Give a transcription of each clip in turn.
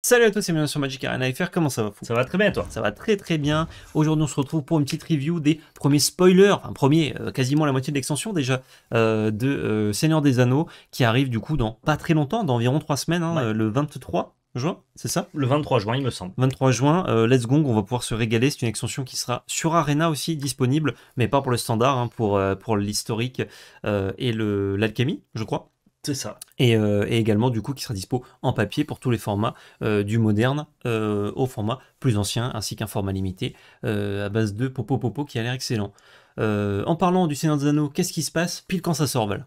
Salut à tous c'est bienvenue sur Magic Arena FR, comment ça va Ça va très bien toi Ça va très très bien. Aujourd'hui on se retrouve pour une petite review des premiers spoilers, enfin premier, euh, quasiment la moitié de l'extension déjà, euh, de euh, Seigneur des Anneaux, qui arrive du coup dans pas très longtemps, dans environ 3 semaines, hein, le 23 juin, c'est ça Le 23 juin, il me semble. 23 juin, Let's go on va pouvoir se régaler. C'est une extension qui sera sur Arena aussi disponible, mais pas pour le standard, hein, pour, l'historique et l'alchimie, je crois. C'est ça. Euh, et, également, du coup, qui sera dispo en papier pour tous les formats, euh, du moderne euh, au format plus ancien, ainsi qu'un format limité à base de Popo Popo qui a l'air excellent. en parlant du Seigneur des Anneaux, qu'est-ce qui se passe pile quand ça sort, Val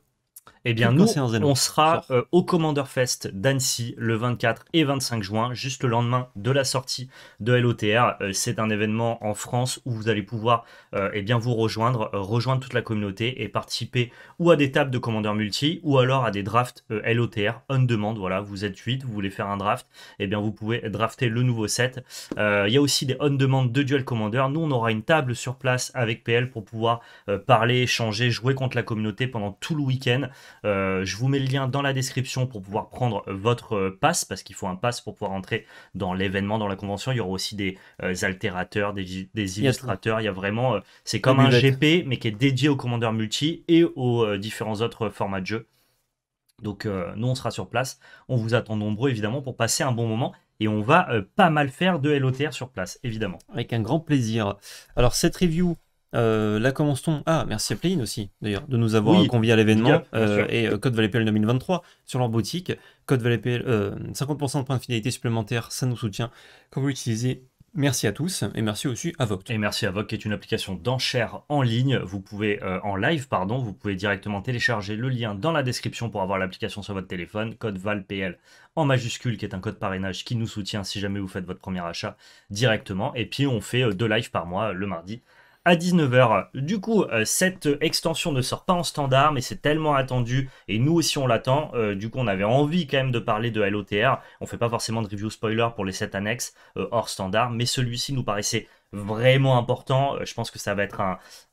eh bien, nous, on sera euh, au Commander Fest d'Annecy le 24 et 25 juin, juste le lendemain de la sortie de LOTR. Euh, c'est un événement en France où vous allez pouvoir euh, eh bien, vous rejoindre, rejoindre toute la communauté et participer ou à des tables de Commander Multi ou alors à des drafts LOTR on demande. Voilà, vous êtes 8, vous voulez faire un draft, eh bien, vous pouvez drafter le nouveau set. Il y a aussi des on demand de Duel Commander. Nous, on aura une table sur place avec PL pour pouvoir parler, échanger, jouer contre la communauté pendant tout le week-end. Euh, je vous mets le lien dans la description pour pouvoir prendre votre passe, parce qu'il faut un passe pour pouvoir entrer dans l'événement, dans la convention. Il y aura aussi des euh, altérateurs, des, illustrateurs. Il y a vraiment. Euh, c'est comme un GP, mais qui est dédié au commandeur Multi et aux différents autres formats de jeu. Donc, nous, on sera sur place. On vous attend nombreux, évidemment, pour passer un bon moment et on va pas mal faire de LOTR sur place, évidemment. Avec un grand plaisir. Alors cette review, euh, là, commence-t-on Ah, merci à Playin aussi, d'ailleurs, de nous avoir conviés à l'événement euh, et euh, Code Valley PL 2023 sur leur boutique. Code PL, 50% de points de fidélité supplémentaires, ça nous soutient quand vous l'utilisez. Merci à tous et merci aussi à VOC. Et merci à qui est une application d'enchères en ligne. Vous pouvez en live, pardon, vous pouvez directement télécharger le lien dans la description pour avoir l'application sur votre téléphone. Code VALPL en majuscule, qui est un code parrainage qui nous soutient si jamais vous faites votre premier achat directement. Et puis on fait deux lives par mois le mardi à 19h. Du coup, euh, cette extension ne sort pas en standard, mais c'est tellement attendu, et nous aussi on l'attend. Euh, du coup, on avait envie quand même de parler de LOTR. On fait pas forcément de review spoiler pour les 7 annexes euh, hors standard, mais celui-ci nous paraissait vraiment important. Euh, je pense que ça va être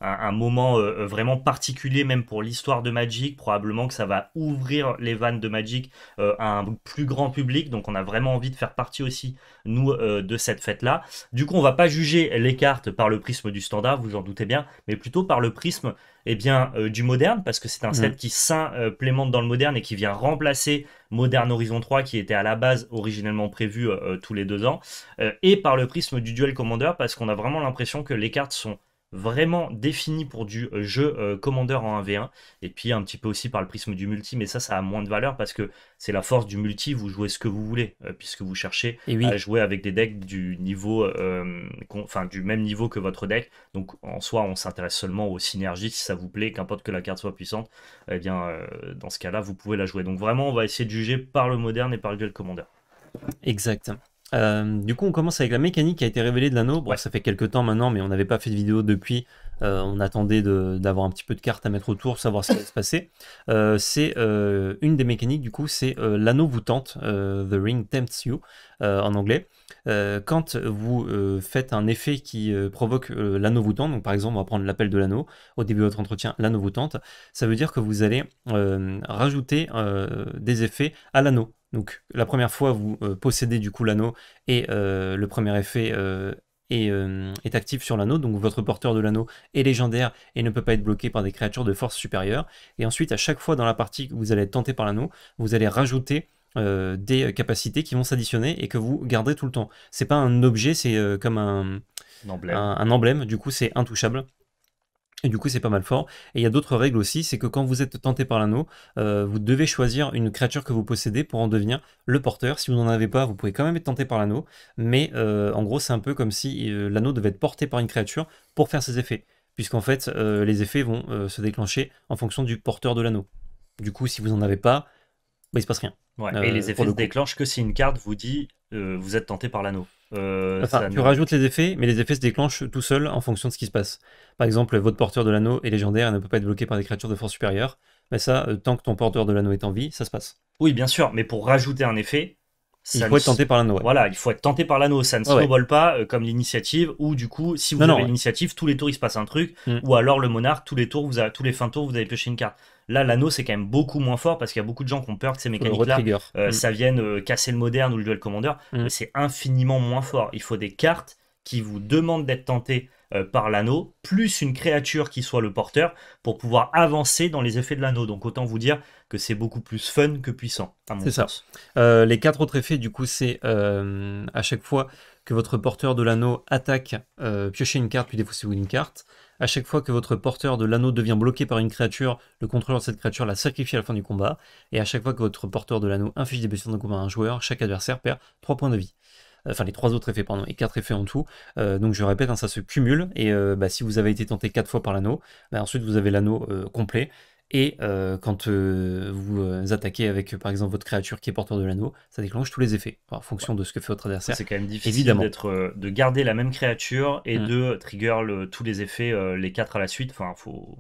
un, moment euh, euh, vraiment particulier, même pour l'histoire de Magic. Probablement que ça va ouvrir les vannes de Magic à un plus grand public. Donc, on a vraiment envie de faire partie aussi, nous, de cette fête-là. Du coup, on va pas juger les cartes par le prisme du standard, vous en doutez bien, mais plutôt par le prisme eh bien, euh, du moderne, parce que c'est un set mm. qui s'implémente euh, dans le moderne et qui vient remplacer Modern Horizon 3, qui était à la base originellement prévu euh, tous les deux ans, et par le prisme du Duel Commander, parce qu'on a vraiment l'impression que les cartes sont vraiment défini pour du euh, jeu euh, commandeur en 1v1 et puis un petit peu aussi par le prisme du multi mais ça ça a moins de valeur parce que c'est la force du multi vous jouez ce que vous voulez euh, puisque vous cherchez et à jouer avec des decks du niveau enfin du même niveau que votre deck donc en soi on s'intéresse seulement aux synergies si ça vous plaît qu'importe que la carte soit puissante et eh bien dans ce cas là vous pouvez la jouer donc vraiment on va essayer de juger par le moderne et par le duel commandeur exactement euh, du coup, on commence avec la mécanique qui a été révélée de l'anneau. ça fait quelques temps maintenant, mais on n'avait pas fait de vidéo depuis. Euh, on attendait d'avoir un petit peu de cartes à mettre autour, savoir ce qui va se passer. Euh, c'est une des mécaniques, du coup, c'est l'anneau vous tente, The Ring Tempts You en anglais. Euh, quand vous euh, faites un effet qui euh, provoque l'anneau vous donc par exemple on va prendre l'appel de l'anneau au début de votre entretien, l'anneau vous tente, ça veut dire que vous allez rajouter des effets à l'anneau. Donc la première fois vous possédez du coup l'anneau et le premier effet est, est, actif sur l'anneau, donc votre porteur de l'anneau est légendaire et ne peut pas être bloqué par des créatures de force supérieure. Et ensuite, à chaque fois dans la partie que vous allez être tenté par l'anneau, vous allez rajouter euh, des euh, capacités qui vont s'additionner et que vous gardez tout le temps. C'est pas un objet, c'est euh, comme un, un, emblème. Du coup, c'est intouchable. Et du coup, c'est pas mal fort. Et il y a d'autres règles aussi, c'est que quand vous êtes tenté par l'anneau, vous devez choisir une créature que vous possédez pour en devenir le porteur. Si vous n'en avez pas, vous pouvez quand même être tenté par l'anneau. Mais en gros, c'est un peu comme si l'anneau devait être porté par une créature pour faire ses effets. Puisqu'en fait, les effets vont se déclencher en fonction du porteur de l'anneau. Du coup, si vous n'en avez pas, il se passe rien. Ouais. et les euh, effets se déclenchent que si une carte vous dit euh, vous êtes tenté par l'anneau. Euh, tu rajoutes les effets, mais les effets se déclenchent tout seuls en fonction de ce qui se passe. Par exemple, votre porteur de l'anneau est légendaire et ne peut pas être bloqué par des créatures de force supérieure. Mais ça, tant que ton porteur de l'anneau est en vie, ça se passe. Oui, bien sûr, mais pour rajouter un effet, il faut être tenté par l'anneau. Voilà, il faut être tenté par l'anneau. Ça ne se ah pas comme l'initiative, ou du coup, si vous avez l'initiative, tous les tours il se passe un truc, mm. ou alors le monarque, tous les tours, vous avez, tous les fins de vous avez pioché une carte. Là, l'anneau, c'est quand même beaucoup moins fort parce qu'il y a beaucoup de gens qui ont peur que ces mécaniques-là, euh, mm. ça vienne euh, casser le moderne ou le duel commandeur. Mm. C'est infiniment moins fort. Il faut des cartes qui vous demandent d'être tenté euh, par l'anneau, plus une créature qui soit le porteur pour pouvoir avancer dans les effets de l'anneau. Donc autant vous dire que c'est beaucoup plus fun que puissant. C'est ça. les quatre autres effets, du coup, c'est à chaque fois que votre porteur de l'anneau attaque, piochez une carte, puis défaussez-vous une carte. À chaque fois que votre porteur de l'anneau devient bloqué par une créature, le contrôleur de cette créature la sacrifie à la fin du combat. Et à chaque fois que votre porteur de l'anneau inflige des blessures de combat à un joueur, chaque adversaire perd 3 points de vie euh, enfin les trois autres effets pardon et 4 effets en tout euh, donc je répète hein, ça se cumule et euh, bah, si vous avez été tenté quatre fois par l'anneau bah, ensuite vous avez l'anneau complet et euh, quand euh, vous euh, attaquez avec, par exemple, votre créature qui est porteur de l'anneau, ça déclenche tous les effets, en fonction de ce que fait votre adversaire. C'est quand même difficile d'être, de garder la même créature et mmh. de trigger tous les effets, les quatre à la suite. Enfin, faut.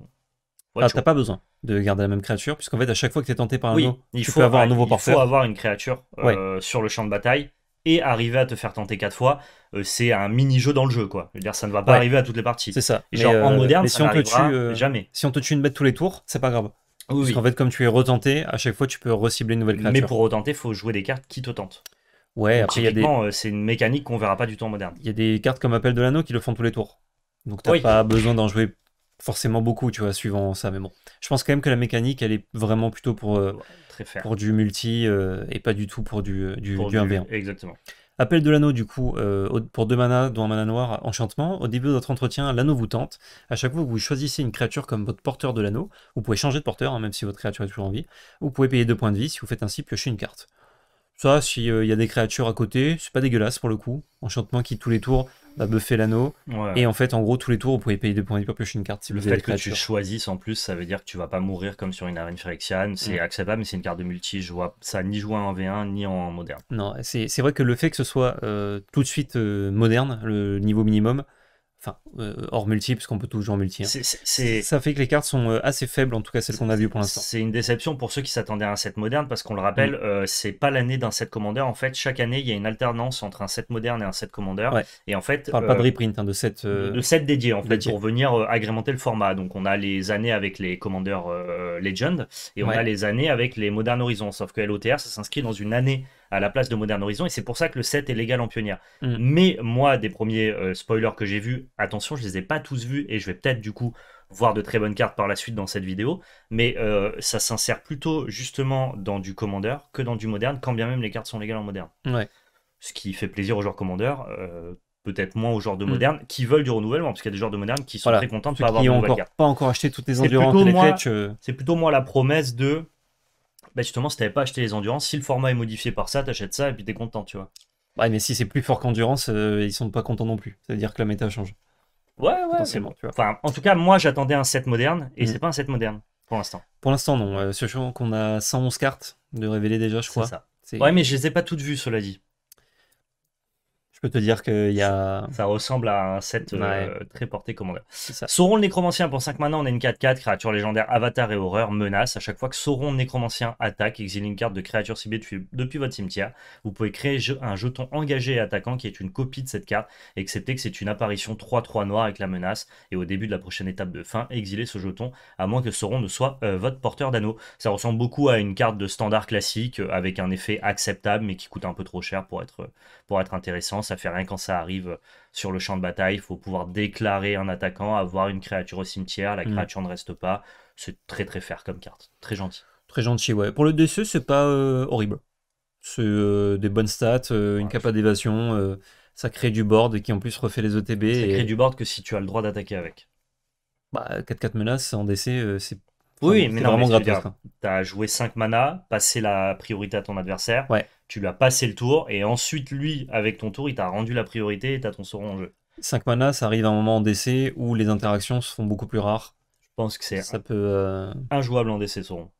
Ah, t'as pas besoin de garder la même créature, puisqu'en fait, à chaque fois que tu es tenté par un il faut avoir un nouveau porteur. Il faut avoir une créature sur le champ de bataille et arriver à te faire tenter quatre fois, euh, c'est un mini-jeu dans le jeu, quoi. ça ne va pas arriver à toutes les parties. C'est ça. en euh, moderne, si on te tue, euh, jamais. Si on te tue une bête tous les tours, c'est pas grave. Oui, Parce qu'en fait, comme tu es retenté, à chaque fois, tu peux recibler une nouvelle créature. Mais pour retenter, il faut jouer des cartes qui te tentent. Ouais, après, il a des... c'est une mécanique qu'on verra pas du tout en moderne. Il y a des cartes comme Appel de l'Anneau qui le font tous les tours. Donc, tu pas besoin d'en jouer forcément beaucoup, tu vois, suivant ça. Mais bon, je pense quand même que la mécanique, elle est vraiment plutôt pour, euh, pour du multi euh, et pas du tout pour du, euh, du, 1v1. Exactement. Appel de l'anneau, du coup, pour deux manas, dont un mana noir, enchantement. Au début de votre entretien, l'anneau vous tente. À chaque fois que vous choisissez une créature comme votre porteur de l'anneau, vous pouvez changer de porteur, hein, même si votre créature est toujours en vie. Vous pouvez payer deux points de vie si vous faites ainsi piocher une carte. Ça, s'il il y a des créatures à côté, c'est pas dégueulasse pour le coup. Enchantement qui, tous les tours, la bah, buffer l'anneau. Et en fait, en gros, tous les tours, vous pouvez payer 2 points de piocher une carte. Si le fait que tu choisisses en plus, ça veut dire que tu vas pas mourir comme sur une arène C'est mm. acceptable, mais c'est une carte de multi. Je vois ça ni jouer en V1 ni en moderne. Non, c'est vrai que le fait que ce soit euh, tout de suite euh, moderne, le niveau minimum, Enfin, euh, hors multi, puisqu'on peut toujours jouer en multi. Hein. Ça fait que les cartes sont euh, assez faibles, en tout cas celles qu'on a vues pour l'instant. C'est une déception pour ceux qui s'attendaient à un set moderne, parce qu'on le rappelle, mm. euh, c'est pas l'année d'un set commander. En fait, chaque année, il y a une alternance entre un set moderne et un set commander. Et en fait, enfin, pas de reprint, hein, de set. De dédié, en fait, pour venir agrémenter le format. Donc, on a les années avec les commanders Legend, et on a les années avec les Modern Horizons. Sauf que LOTR, ça s'inscrit dans une année à la place de Modern Horizon, et c'est pour ça que le set est légal en pionnière. Mm. Mais moi, des premiers euh, spoilers que j'ai vus, attention, je les ai pas tous vus, et je vais peut-être du coup voir de très bonnes cartes par la suite dans cette vidéo, mais euh, ça s'insère plutôt justement dans du Commander que dans du moderne, quand bien même les cartes sont légales en moderne. Ouais. Ce qui fait plaisir aux joueurs Commander. Euh, peut-être moins aux joueurs de mm. moderne qui veulent du renouvellement parce qu'il y a des joueurs de moderne qui sont très contents de pas avoir de Pas encore acheté toutes les endurances. C'est plutôt, moi, la promesse de bah justement, si t'avais pas acheté les endurances, si le format est modifié par ça, t'achètes ça et puis t'es content, tu vois. Ouais, mais si c'est plus fort qu'endurance, euh, ils sont pas contents non plus. Ça veut dire que la méta change. Ouais, ouais. Tu vois. Enfin, en tout cas, moi, j'attendais un set moderne et mm. c'est pas un set moderne pour l'instant. Pour l'instant, non. Euh, sachant qu'on a 111 cartes de révéler déjà, je crois. Ça. Ouais, mais je les ai pas toutes vues, cela dit. Je peux te dire qu'il y a. Ça, ressemble à un set euh, très porté commandeur. Sauron le Nécromancien, pour 5 Maintenant, on a une 4-4, créature légendaire, avatar et horreur, menace. À chaque fois que Sauron le Nécromancien attaque, exile une carte de créature ciblée depuis, votre cimetière. Vous pouvez créer un jeton engagé et attaquant qui est une copie de cette carte, excepté que c'est une apparition 3-3 noire avec la menace. Et au début de la prochaine étape de fin, exiler ce jeton, à moins que Sauron ne soit euh, votre porteur d'anneau. Ça ressemble beaucoup à une carte de standard classique, euh, avec un effet acceptable, mais qui coûte un peu trop cher pour être pour être intéressant. Ça fait rien quand ça arrive sur le champ de bataille. Il faut pouvoir déclarer un attaquant, avoir une créature au cimetière. La mm. créature ne reste pas. C'est très très faire comme carte. Très gentil. Très gentil, ouais. Pour le DC c'est pas euh, horrible. C'est euh, des bonnes stats, euh, une capa d'évasion. ça crée du board qui en plus refait les OTB. Ça et... crée du board que si tu as le droit d'attaquer avec. Bah, 4-4 menaces en DC, c'est oui, mais Tu as joué 5 mana, passé la priorité à ton adversaire. Ouais tu lui as passé le tour, et ensuite, lui, avec ton tour, il t'a rendu la priorité et t'as ton sauron en jeu. 5 mana, ça arrive à un moment en DC où les interactions se font beaucoup plus rares. Je pense que c'est un peu euh, injouable en DC, Sauron,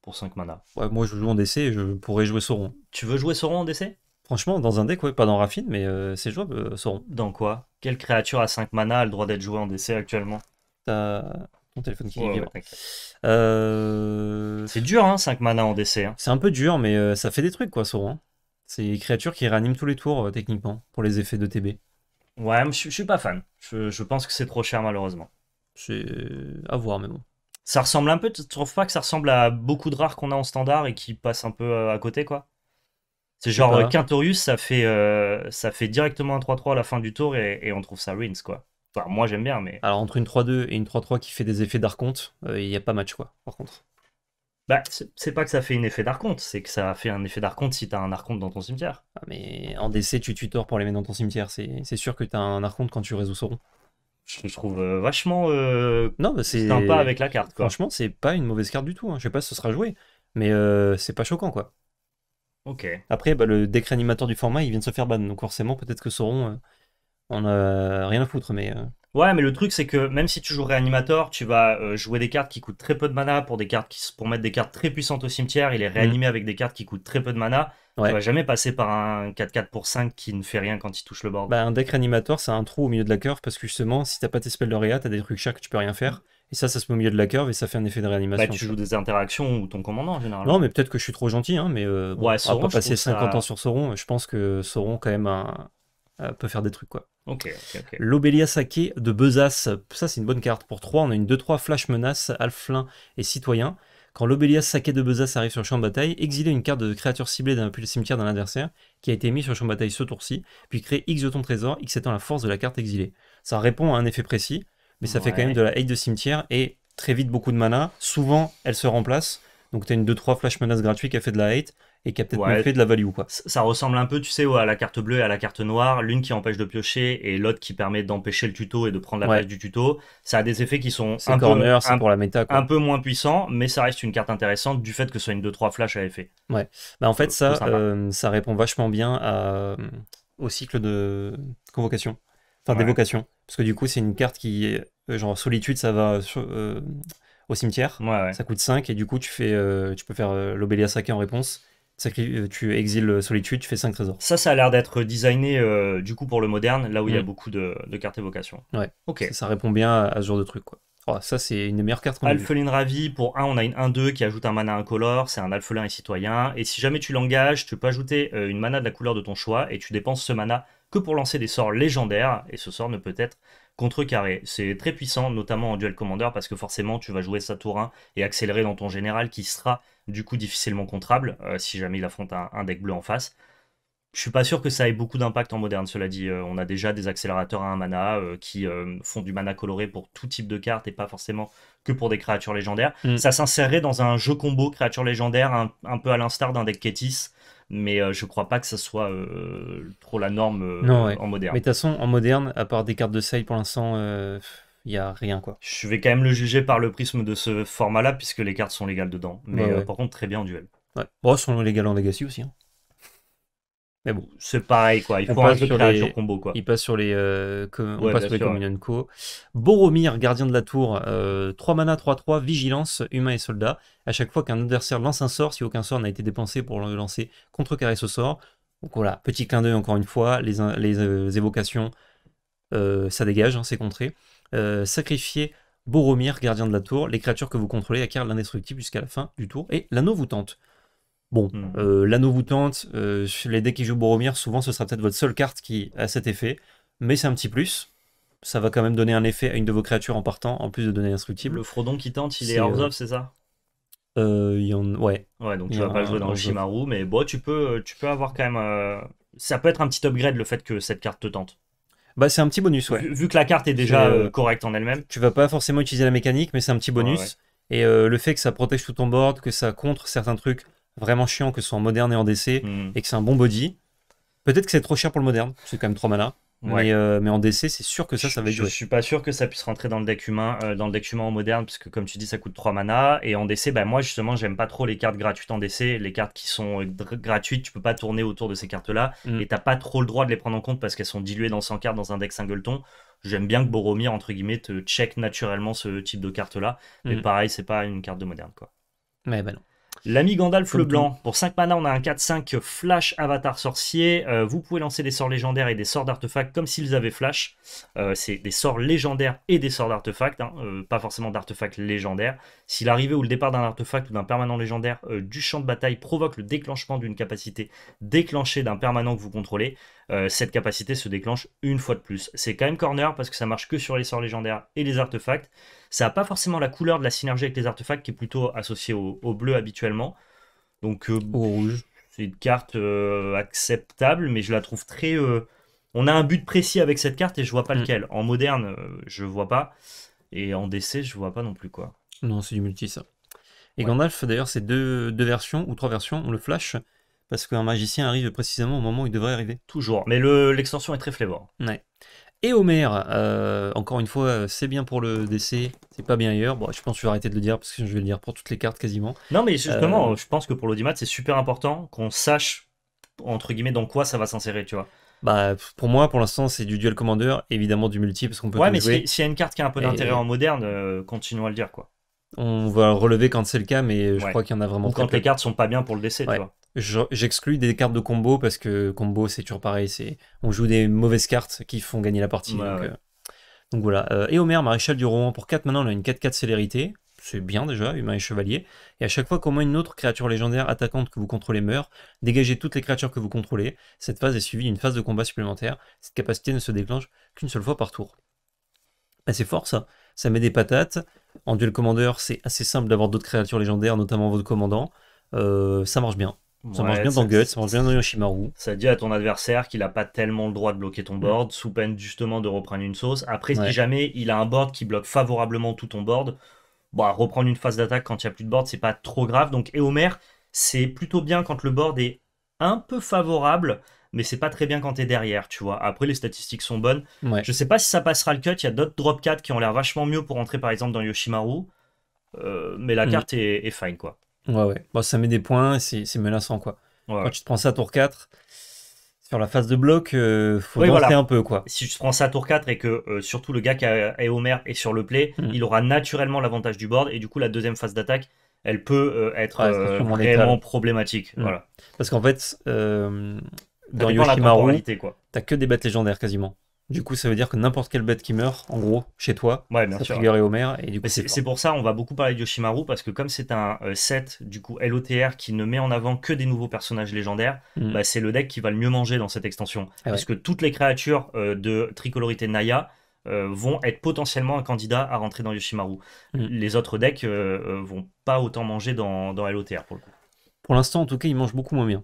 pour 5 mana. Ouais, moi, je joue en DC et je pourrais jouer Sauron. Tu veux jouer Sauron en DC Franchement, dans un deck, ouais, pas dans Raffine, mais euh, c'est jouable, euh, Sauron. Dans quoi Quelle créature à 5 mana a le droit d'être jouée en DC actuellement T'as euh, c'est dur, hein, 5 mana en DC. Hein. C'est un peu dur, mais euh, ça fait des trucs, quoi, Sauron. Hein. C'est une créatures qui réaniment tous les tours, euh, techniquement, pour les effets de TB. Ouais, je suis pas fan. Je, pense que c'est trop cher, malheureusement. C'est à voir, mais bon. Ça ressemble un peu, tu trouves pas que ça ressemble à beaucoup de rares qu'on a en standard et qui passent un peu à côté, quoi c'est genre Quintorius, ça fait, ça fait directement un 3-3 à la fin du tour et, on trouve ça ruins, quoi. Enfin, moi j'aime bien, mais. Alors entre une 3-2 et une 3-3 qui fait des effets d'arconte, euh, il y n'y a pas match quoi, par contre. Bah, c'est pas que ça fait un effet d'arconte, c'est que ça fait un effet d'arconte si t'as un arconte dans ton cimetière. Ah, mais en décès tu tutors pour les mettre dans ton cimetière, c'est sûr que t'as un arconte quand tu résous Sauron. Je trouve euh, vachement euh, non, bah, c'est sympa avec la carte. Quoi. Franchement, c'est pas une mauvaise carte du tout. Hein. Je sais pas si ce sera joué, mais c'est pas choquant quoi. Ok. Après, bah, le décret animateur du format, il vient de se faire ban, donc forcément, peut-être que Sauron on a rien à foutre, mais. Euh. Ouais, mais le truc, c'est que même si tu joues Réanimator, tu vas euh, jouer des cartes qui coûtent très peu de mana pour, des cartes qui, pour mettre des cartes très puissantes au cimetière. Il est mm. réanimé avec des cartes qui coûtent très peu de mana. Tu vas jamais passer par un 4-4 pour 5 qui ne fait rien quand il touche le bord. Bah, un deck Réanimator, c'est un trou au milieu de la curve parce que justement, si t'as pas tes spells de réa, t'as des trucs chers que tu peux rien faire. Et ça, ça se met au milieu de la curve et ça fait un effet de bah, réanimation. tu joues des interactions ou ton commandant en général. Non, mais peut-être que je suis trop gentil, hein, mais euh, ouais, pas passer 50 ans sur Sauron. Je pense que Sauron, quand même, un, euh, peut faire des trucs quoi. Ok, ok, ok. de Bezas, ça c'est une bonne carte. Pour 3, on a une 2-3 flash menace, alflin et citoyen. Quand l'Obélia saké de Bezas arrive sur le champ de bataille, exiler une carte de créature ciblée d'un cimetière d'un adversaire qui a été mis sur le champ de bataille ce tour-ci, puis créer X de ton trésor, X étant la force de la carte exilée. Ça répond à un effet précis, mais ça fait quand même de la hate de cimetière et très vite beaucoup de mana. Souvent, elle se remplace. Donc tu as une 2-3 flash menace gratuite qui a fait de la hate et qui a peut-être fait de la value. Quoi. Ça ressemble un peu, tu sais, à la carte bleue et à la carte noire, l'une qui empêche de piocher et l'autre qui permet d'empêcher le tuto et de prendre la place du tuto. Ça a des effets qui sont un, peu, pour la un peu moins puissants, mais ça reste une carte intéressante du fait que ce soit une 2-3 flash à effet. Ouais, bah en fait, euh, ça, euh, ça répond vachement bien à, euh, au cycle de convocation, enfin d'évocation, parce que du coup, c'est une carte qui, genre, solitude, ça va. au cimetière, ça coûte 5 et du coup tu, fais, tu peux faire l'obélia sacré en réponse euh, tu exiles euh, Solitude, tu fais 5 trésors. Ça, ça a l'air d'être designé euh, du coup pour le moderne, là où il y a mm. beaucoup de, cartes évocation. Ouais, ok. Ça, répond bien à, ce genre de truc. Quoi. Oh, ça, c'est une des meilleures cartes qu'on a. Ravi, pour 1, on a une 1-2 qui ajoute un mana incolore, c'est un Alphelin et citoyen. Et si jamais tu l'engages, tu peux ajouter une mana de la couleur de ton choix et tu dépenses ce mana que pour lancer des sorts légendaires, et ce sort ne peut être carré, C'est très puissant, notamment en duel commander, parce que forcément, tu vas jouer sa tour 1 et accélérer dans ton général qui sera du coup difficilement contrable euh, si jamais il affronte un, deck bleu en face. Je suis pas sûr que ça ait beaucoup d'impact en moderne, cela dit. Euh, on a déjà des accélérateurs à un mana euh, qui font du mana coloré pour tout type de carte et pas forcément que pour des créatures légendaires. Mm. Ça s'insérerait dans un jeu combo créatures légendaires, un, peu à l'instar d'un deck Ketis mais euh, je crois pas que ça soit euh, trop la norme euh, en moderne. Mais de toute façon, en moderne, à part des cartes de sale pour l'instant, il y a rien quoi. Je vais quand même le juger par le prisme de ce format-là, puisque les cartes sont légales dedans. Mais par contre, très bien en duel. Ouais. Bon, elles sont légales en Legacy aussi. Hein c'est pareil, quoi. Il faut passe sur les combo, quoi. Il passe sur les, Co. Boromir, gardien de la tour, 3 euh, mana, 3-3, vigilance, humain et soldat. À chaque fois qu'un adversaire lance un sort, si aucun sort n'a été dépensé pour le lancer, contrecarrer ce sort. Donc voilà, petit clin d'œil encore une fois, les, euh, évocations, euh, ça dégage, hein, c'est contré. sacrifier Boromir, gardien de la tour, les créatures que vous contrôlez acquièrent l'indestructible jusqu'à la fin du tour et l'anneau vous tente. Bon, hmm. euh, l'anneau vous tente, euh, les decks qui jouent Boromir, souvent ce sera peut-être votre seule carte qui a cet effet, mais c'est un petit plus. Ça va quand même donner un effet à une de vos créatures en partant, en plus de donner instructible. Le Frodon qui tente, il est, hors euh, off c'est ça y en... Ouais. Ouais, donc tu vas pas jouer dans le Shimaru, mais bon, tu peux, tu peux avoir quand même. Ça peut être un petit upgrade le fait que cette carte te tente. Bah, c'est un petit bonus, ouais. Vu, que la carte est déjà correcte en elle-même. Tu vas pas forcément utiliser la mécanique, mais c'est un petit bonus. Et le fait que ça protège tout ton board, que ça contre certains trucs, vraiment chiant que ce soit en moderne et en DC mm. et que c'est un bon body. Peut-être que c'est trop cher pour le moderne, c'est quand même 3 mana Mais, euh, mais, en DC, c'est sûr que ça, ça va être Je, suis pas sûr que ça puisse rentrer dans le deck humain, euh, dans le deck humain en moderne, parce que comme tu dis, ça coûte 3 mana. Et en DC, bah, moi justement, j'aime pas trop les cartes gratuites en DC. Les cartes qui sont euh, gratuites, tu peux pas tourner autour de ces cartes-là. Mm. Et tu t'as pas trop le droit de les prendre en compte parce qu'elles sont diluées dans 100 cartes dans un deck singleton. J'aime bien que Boromir, entre guillemets, te check naturellement ce type de carte-là. Mais mm. pareil, c'est pas une carte de moderne, quoi. Mais bah non. L'ami Gandalf le Blanc. Pour 5 mana, on a un 4-5 Flash Avatar Sorcier. Euh, vous pouvez lancer des sorts légendaires et des sorts d'artefacts comme s'ils avaient Flash. Euh, c'est des sorts légendaires et des sorts d'artefacts, hein. euh, pas forcément d'artefacts légendaires. Si l'arrivée ou le départ d'un artefact ou d'un permanent légendaire euh, du champ de bataille provoque le déclenchement d'une capacité déclenchée d'un permanent que vous contrôlez, euh, cette capacité se déclenche une fois de plus. C'est quand même corner parce que ça marche que sur les sorts légendaires et les artefacts. Ça n'a pas forcément la couleur de la synergie avec les artefacts qui est plutôt associée au, bleu habituellement. Donc euh, au rouge. C'est une carte acceptable, mais je la trouve très... on a un but précis avec cette carte et je vois pas mm. lequel. En moderne, je vois pas. Et en DC, je vois pas non plus quoi. Non, c'est du multi ça. Et Gandalf, d'ailleurs, c'est deux, deux, versions ou trois versions, on le flash, parce qu'un magicien arrive précisément au moment où il devrait arriver. Toujours, mais l'extension est très flavor. Ouais. Et Homer, euh, encore une fois, c'est bien pour le DC, c'est pas bien ailleurs. Bon, je pense que je vais arrêter de le dire parce que je vais le dire pour toutes les cartes quasiment. Non, mais justement, euh, je pense que pour l'audimat, c'est super important qu'on sache, entre guillemets, dans quoi ça va s'insérer, tu vois. Bah, pour moi, pour l'instant, c'est du duel commander, évidemment du multi, parce qu'on peut. Ouais, mais s'il il y a une carte qui a un peu d'intérêt en moderne, euh, continuons à le dire, quoi. On va relever quand c'est le cas, mais je crois qu'il y en a vraiment Ou quand les cartes sont pas bien pour le décès, tu vois. J'exclus des cartes de combo parce que combo, c'est toujours pareil. C'est on joue des mauvaises cartes qui font gagner la partie. Euh, donc, voilà. Euh, et Homer, maréchal du Rouen pour 4 maintenant, on a une 4-4 célérité c'est bien déjà, humain et chevalier, et à chaque fois qu'au moins une autre créature légendaire attaquante que vous contrôlez meurt, dégagez toutes les créatures que vous contrôlez, cette phase est suivie d'une phase de combat supplémentaire, cette capacité ne se déclenche qu'une seule fois par tour. Ben c'est fort ça, ça met des patates, en duel commandeur, c'est assez simple d'avoir d'autres créatures légendaires, notamment votre commandant. Euh, ça marche bien. Ça marche bien dans Guts, ça marche bien dans Yoshimaru. Ça dit à ton adversaire qu'il n'a pas tellement le droit de bloquer ton mm. board, sous peine justement de reprendre une sauce. Après, si jamais il a un board qui bloque favorablement tout ton board, bon, reprendre une phase d'attaque quand il n'y a plus de board, c'est pas trop grave. Donc, Eomer, c'est plutôt bien quand le board est un peu favorable, mais c'est pas très bien quand t'es derrière, tu vois. Après, les statistiques sont bonnes. Je sais pas si ça passera le cut. Il y a d'autres drop 4 qui ont l'air vachement mieux pour entrer, par exemple, dans Yoshimaru. Euh, mais la mm. carte est, fine, quoi. Ouais, ouais. Bon, ça met des points, c'est menaçant, quoi. Quand tu te prends ça tour 4, sur la phase de bloc, euh, faut oui, un peu, quoi. Si tu te prends ça tour 4 et que euh, surtout le gars qui est Homer est sur le play, mm. il aura naturellement l'avantage du board. Et du coup, la deuxième phase d'attaque, elle peut être vraiment problématique. Mm. Voilà. Parce qu'en fait, dans Yoshimaru, t'as que des bêtes légendaires quasiment. Du coup, ça veut dire que n'importe quelle bête qui meurt, en gros, chez toi, ouais, bien ça et Homer. c'est pour ça, on va beaucoup parler de Yoshimaru, parce que comme c'est un euh, set, du coup, LOTR, qui ne met en avant que des nouveaux personnages légendaires, hmm. bah, c'est le deck qui va le mieux manger dans cette extension. Ah parce que toutes les créatures euh, de tricolorité Naya euh, vont être potentiellement un candidat à rentrer dans Yoshimaru. Hmm. Les autres decks vont pas autant manger dans, dans LOTR, pour le coup. Pour l'instant, en tout cas, ils mangent beaucoup moins bien.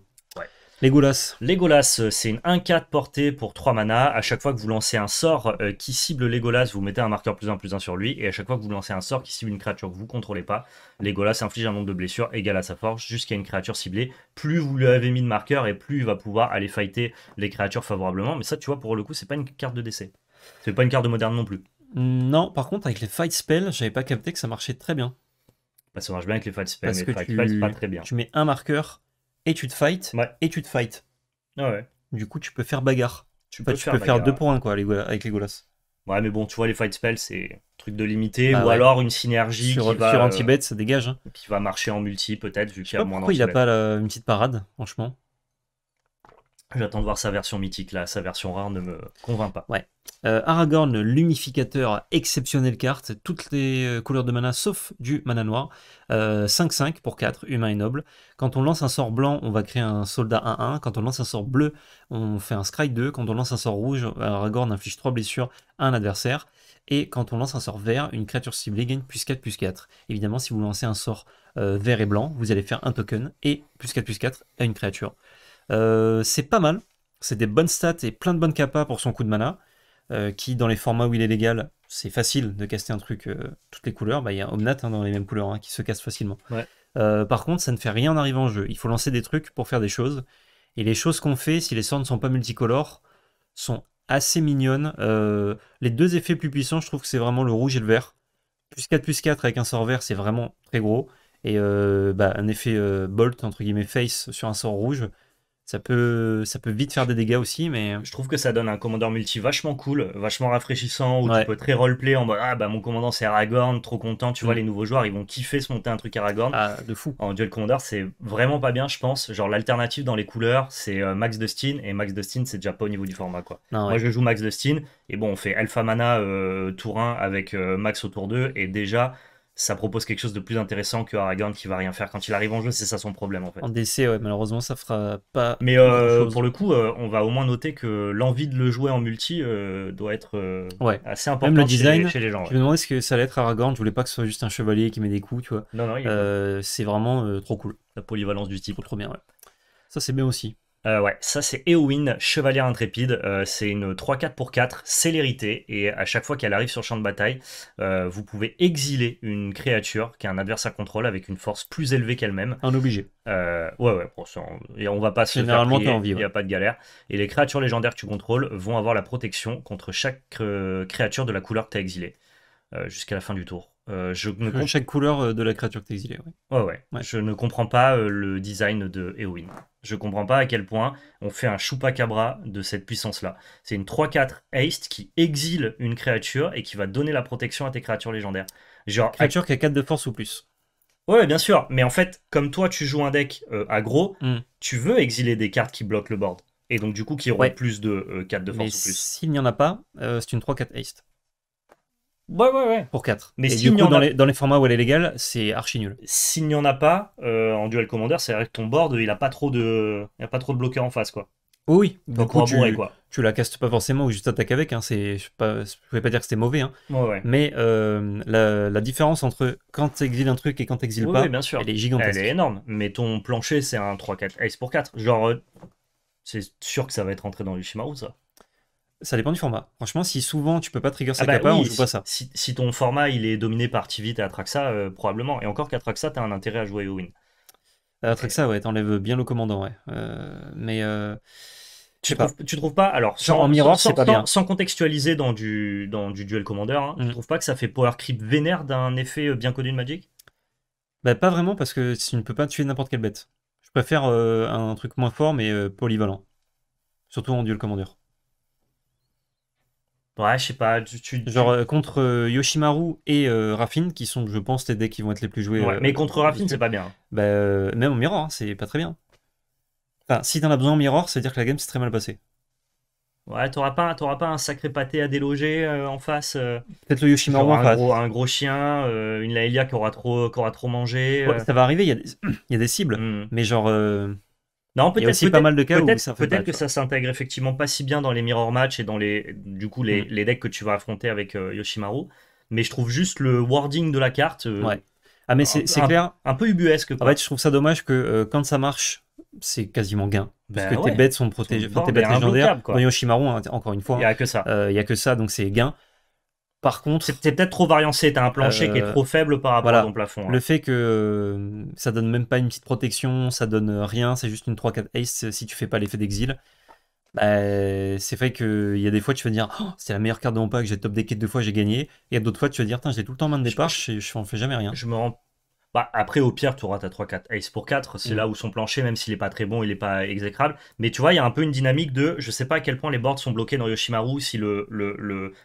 Legolas. Legolas, euh, c'est une 1-4 portée pour 3 mana. À chaque fois que vous lancez un sort euh, qui cible Legolas, vous mettez un marqueur plus 1 plus 1 sur lui. Et à chaque fois que vous lancez un sort qui cible une créature que vous contrôlez pas, Legolas inflige un nombre de blessures égal à sa force jusqu'à une créature ciblée. Plus vous lui avez mis de marqueur et plus il va pouvoir aller fighter les créatures favorablement. Mais ça, tu vois, pour le coup, c'est pas une carte de décès. C'est pas une carte de moderne non plus. Non, par contre, avec les fight spells, j'avais pas capté que ça marchait très bien. Bah, ça marche bien avec les fight spells, mais fight pas très bien. Tu mets un marqueur et tu te fight. et tu te fight. Ah du coup, tu peux faire bagarre. Tu, peux, faire deux pour un quoi, avec les golas. Ouais, mais bon, tu vois, les fight spells, c'est un truc de limité, bah ou alors une synergie sur, qui va, anti-bet, euh, ça dégage. Hein. Qui va marcher en multi, peut-être, vu qu'il y a moins Pourquoi il n'a pas une petite parade, franchement J'attends de voir sa version mythique là, sa version rare ne me convainc pas. Ouais. Euh, Aragorn, l'unificateur, exceptionnel carte, toutes les euh, couleurs de mana sauf du mana noir. 5-5 euh, pour 4, humain et noble. Quand on lance un sort blanc, on va créer un soldat 1-1. Quand on lance un sort bleu, on fait un Scry 2. Quand on lance un sort rouge, Aragorn inflige 3 blessures à un adversaire. Et quand on lance un sort vert, une créature ciblée gagne plus 4 plus 4. Évidemment, si vous lancez un sort vert et blanc, vous allez faire un token et plus 4 plus 4 à une créature. Euh, c'est pas mal. C'est des bonnes stats et plein de bonnes capas pour son coup de mana. Euh, qui, dans les formats où il est légal, c'est facile de caster un truc euh, toutes les couleurs. Bah, il y a Omnat hein, dans les mêmes couleurs hein, qui se casse facilement. par contre, ça ne fait rien en arrivant en jeu. Il faut lancer des trucs pour faire des choses. Et les choses qu'on fait, si les sorts ne sont pas multicolores, sont assez mignonnes. les deux effets plus puissants, je trouve que c'est vraiment le rouge et le vert. Plus 4, plus 4 avec un sort vert, c'est vraiment très gros et bah, un effet bolt entre guillemets face sur un sort rouge ça peut, ça peut vite faire des dégâts aussi, mais... Euh, je trouve que ça donne un commandant multi vachement cool, vachement rafraîchissant, où tu peux très roleplay en mode « Ah bah mon commandant c'est Aragorn, trop content, tu vois mm. les nouveaux joueurs ils vont kiffer se monter un truc Aragorn. » Ah, de fou. En duel commandeur c'est vraiment pas bien je pense, genre l'alternative dans les couleurs c'est euh, Max Dustin, et Max Dustin c'est déjà pas au niveau du format quoi. Moi je joue Max Dustin, et bon on fait Alpha Mana euh, tour 1 avec Max au tour 2, et déjà ça propose quelque chose de plus intéressant que Aragorn qui va rien faire quand il arrive en jeu, c'est ça son problème en fait. En DC, ouais, malheureusement ça fera pas. Mais euh, pour le coup, euh, on va au moins noter que l'envie de le jouer en multi euh, doit être assez importante Même le design, chez, les, gens. Je me demandais ce que ça allait être Aragorn, je voulais pas que ce soit juste un chevalier qui met des coups, tu vois. Non, non, c'est vraiment trop cool. La polyvalence du type. trop bien, ouais. Ça c'est bien aussi. Euh, ouais, ça c'est Eowyn, Chevalier Intrépide. Euh, c'est une 3-4 pour 4, célérité. Et à chaque fois qu'elle arrive sur le champ de bataille, euh, vous pouvez exiler une créature qu'un adversaire contrôle avec une force plus élevée qu'elle-même. Un obligé. ouais, ouais, on, on va pas se Généralement, faire il n'y a pas de galère. Et les créatures légendaires que tu contrôles vont avoir la protection contre chaque créature de la couleur que tu exilée jusqu'à la fin du tour. je Chaque couleur de la créature que tu exilée. Ouais. Ouais, ouais. Je ne comprends pas le design de Eowyn. Je comprends pas à quel point on fait un choupacabra de cette puissance-là. C'est une 3-4 haste qui exile une créature et qui va donner la protection à tes créatures légendaires. Genre, créature qui a 4 de force ou plus. Ouais, bien sûr. Mais en fait, comme toi, tu joues un deck euh, aggro, hmm. tu veux exiler des cartes qui bloquent le board. Et donc, du coup, qui auront plus de 4 euh, de force ou plus. S'il n'y en a pas, euh, c'est une 3-4 haste. Ouais, ouais, ouais. Pour 4. Mais dans, les, dans, les, formats où elle est légale, c'est archi nul. S'il n'y en a pas, euh, en duel commander, c'est vrai que ton board, il n'a pas trop de, il a pas trop de bloqueurs en face, quoi. oui, donc tu, quoi. tu la castes pas forcément ou juste attaque avec. Hein, c'est, je ne pouvais pas dire que c'était mauvais. Hein, ouais, ouais. Mais euh, la, différence entre quand tu exiles un truc et quand tu exiles pas, bien sûr. elle est gigantesque. Elle est énorme. Mais ton plancher, c'est un 3-4 ace pour 4. Genre, euh, c'est sûr que ça va être rentré dans schéma ou ça ça dépend du format. Franchement, si souvent tu peux pas trigger sa ah bah on joue pas ça. Si, ton format il est dominé par Tivit et Atraxa, euh, probablement. Et encore qu'Atraxa, t'as un intérêt à jouer Eowyn. Atraxa, ouais, t'enlèves bien le commandant, ouais. Euh, mais. Euh, tu trouves, tu trouves pas alors en miroir sans contextualiser dans du duel commander ne hein, tu mm. trouves pas que ça fait power creep vénère d'un effet bien connu de Magic bah pas vraiment parce que tu ne peux pas tuer n'importe quelle bête je préfère un truc moins fort mais polyvalent surtout en duel commander Ouais, je sais pas. Tu, Genre euh, contre euh, Yoshimaru et euh, Raffin, qui sont, je pense, les decks qui vont être les plus joués. Ouais, mais contre Raffin, c'est pas bien. Bah, même en Mirror, hein, c'est pas très bien. Enfin, si t'en as besoin en Mirror, ça veut dire que la game s'est très mal passée. Ouais, t'auras pas, pas un sacré pâté à déloger en face. Peut-être le Yoshimaru en face. un gros chien, une Laelia qui aura trop, qui aura trop mangé. Ouais, ça va arriver, il y, a des cibles. Hmm. Mais genre. Non, peut-être pas mal de peut-être, que ça s'intègre effectivement pas si bien dans les mirror match et dans les du coup les, mm. decks que tu vas affronter avec euh, Yoshimaru, mais je trouve juste le wording de la carte euh, ouais. Ah mais c'est, clair, un peu ubuesque. En fait, je trouve ça dommage que euh, quand ça marche, c'est quasiment gain parce bah que tes bêtes sont protégées, tes bêtes légendaires. Dans Yoshimaru hein, encore une fois, il y a que ça. Il y a que ça donc c'est gain. Par contre, c'est peut-être trop variancé. T'as un plancher qui est euh, trop faible par rapport à ton plafond. Le hein. fait que euh, ça donne même pas une petite protection, ça donne rien, c'est juste une 3-4 ace euh, si tu fais pas l'effet d'exil. Bah, c'est vrai qu'il y a des fois, tu vas dire, oh, c'est la meilleure carte de mon pack, j'ai top decké deux fois, j'ai gagné. Et d'autres fois, tu vas dire, j'ai tout le temps en main de départ, je, n'en fais jamais rien. Je me rends bah, après, au pire, tu auras ta 3-4 ace pour 4. C'est mm. là où son plancher, même s'il n'est pas très bon, il n'est pas exécrable. Mais tu vois, il y a un peu une dynamique de je sais pas à quel point les boards sont bloqués dans Yoshimaru si le, le,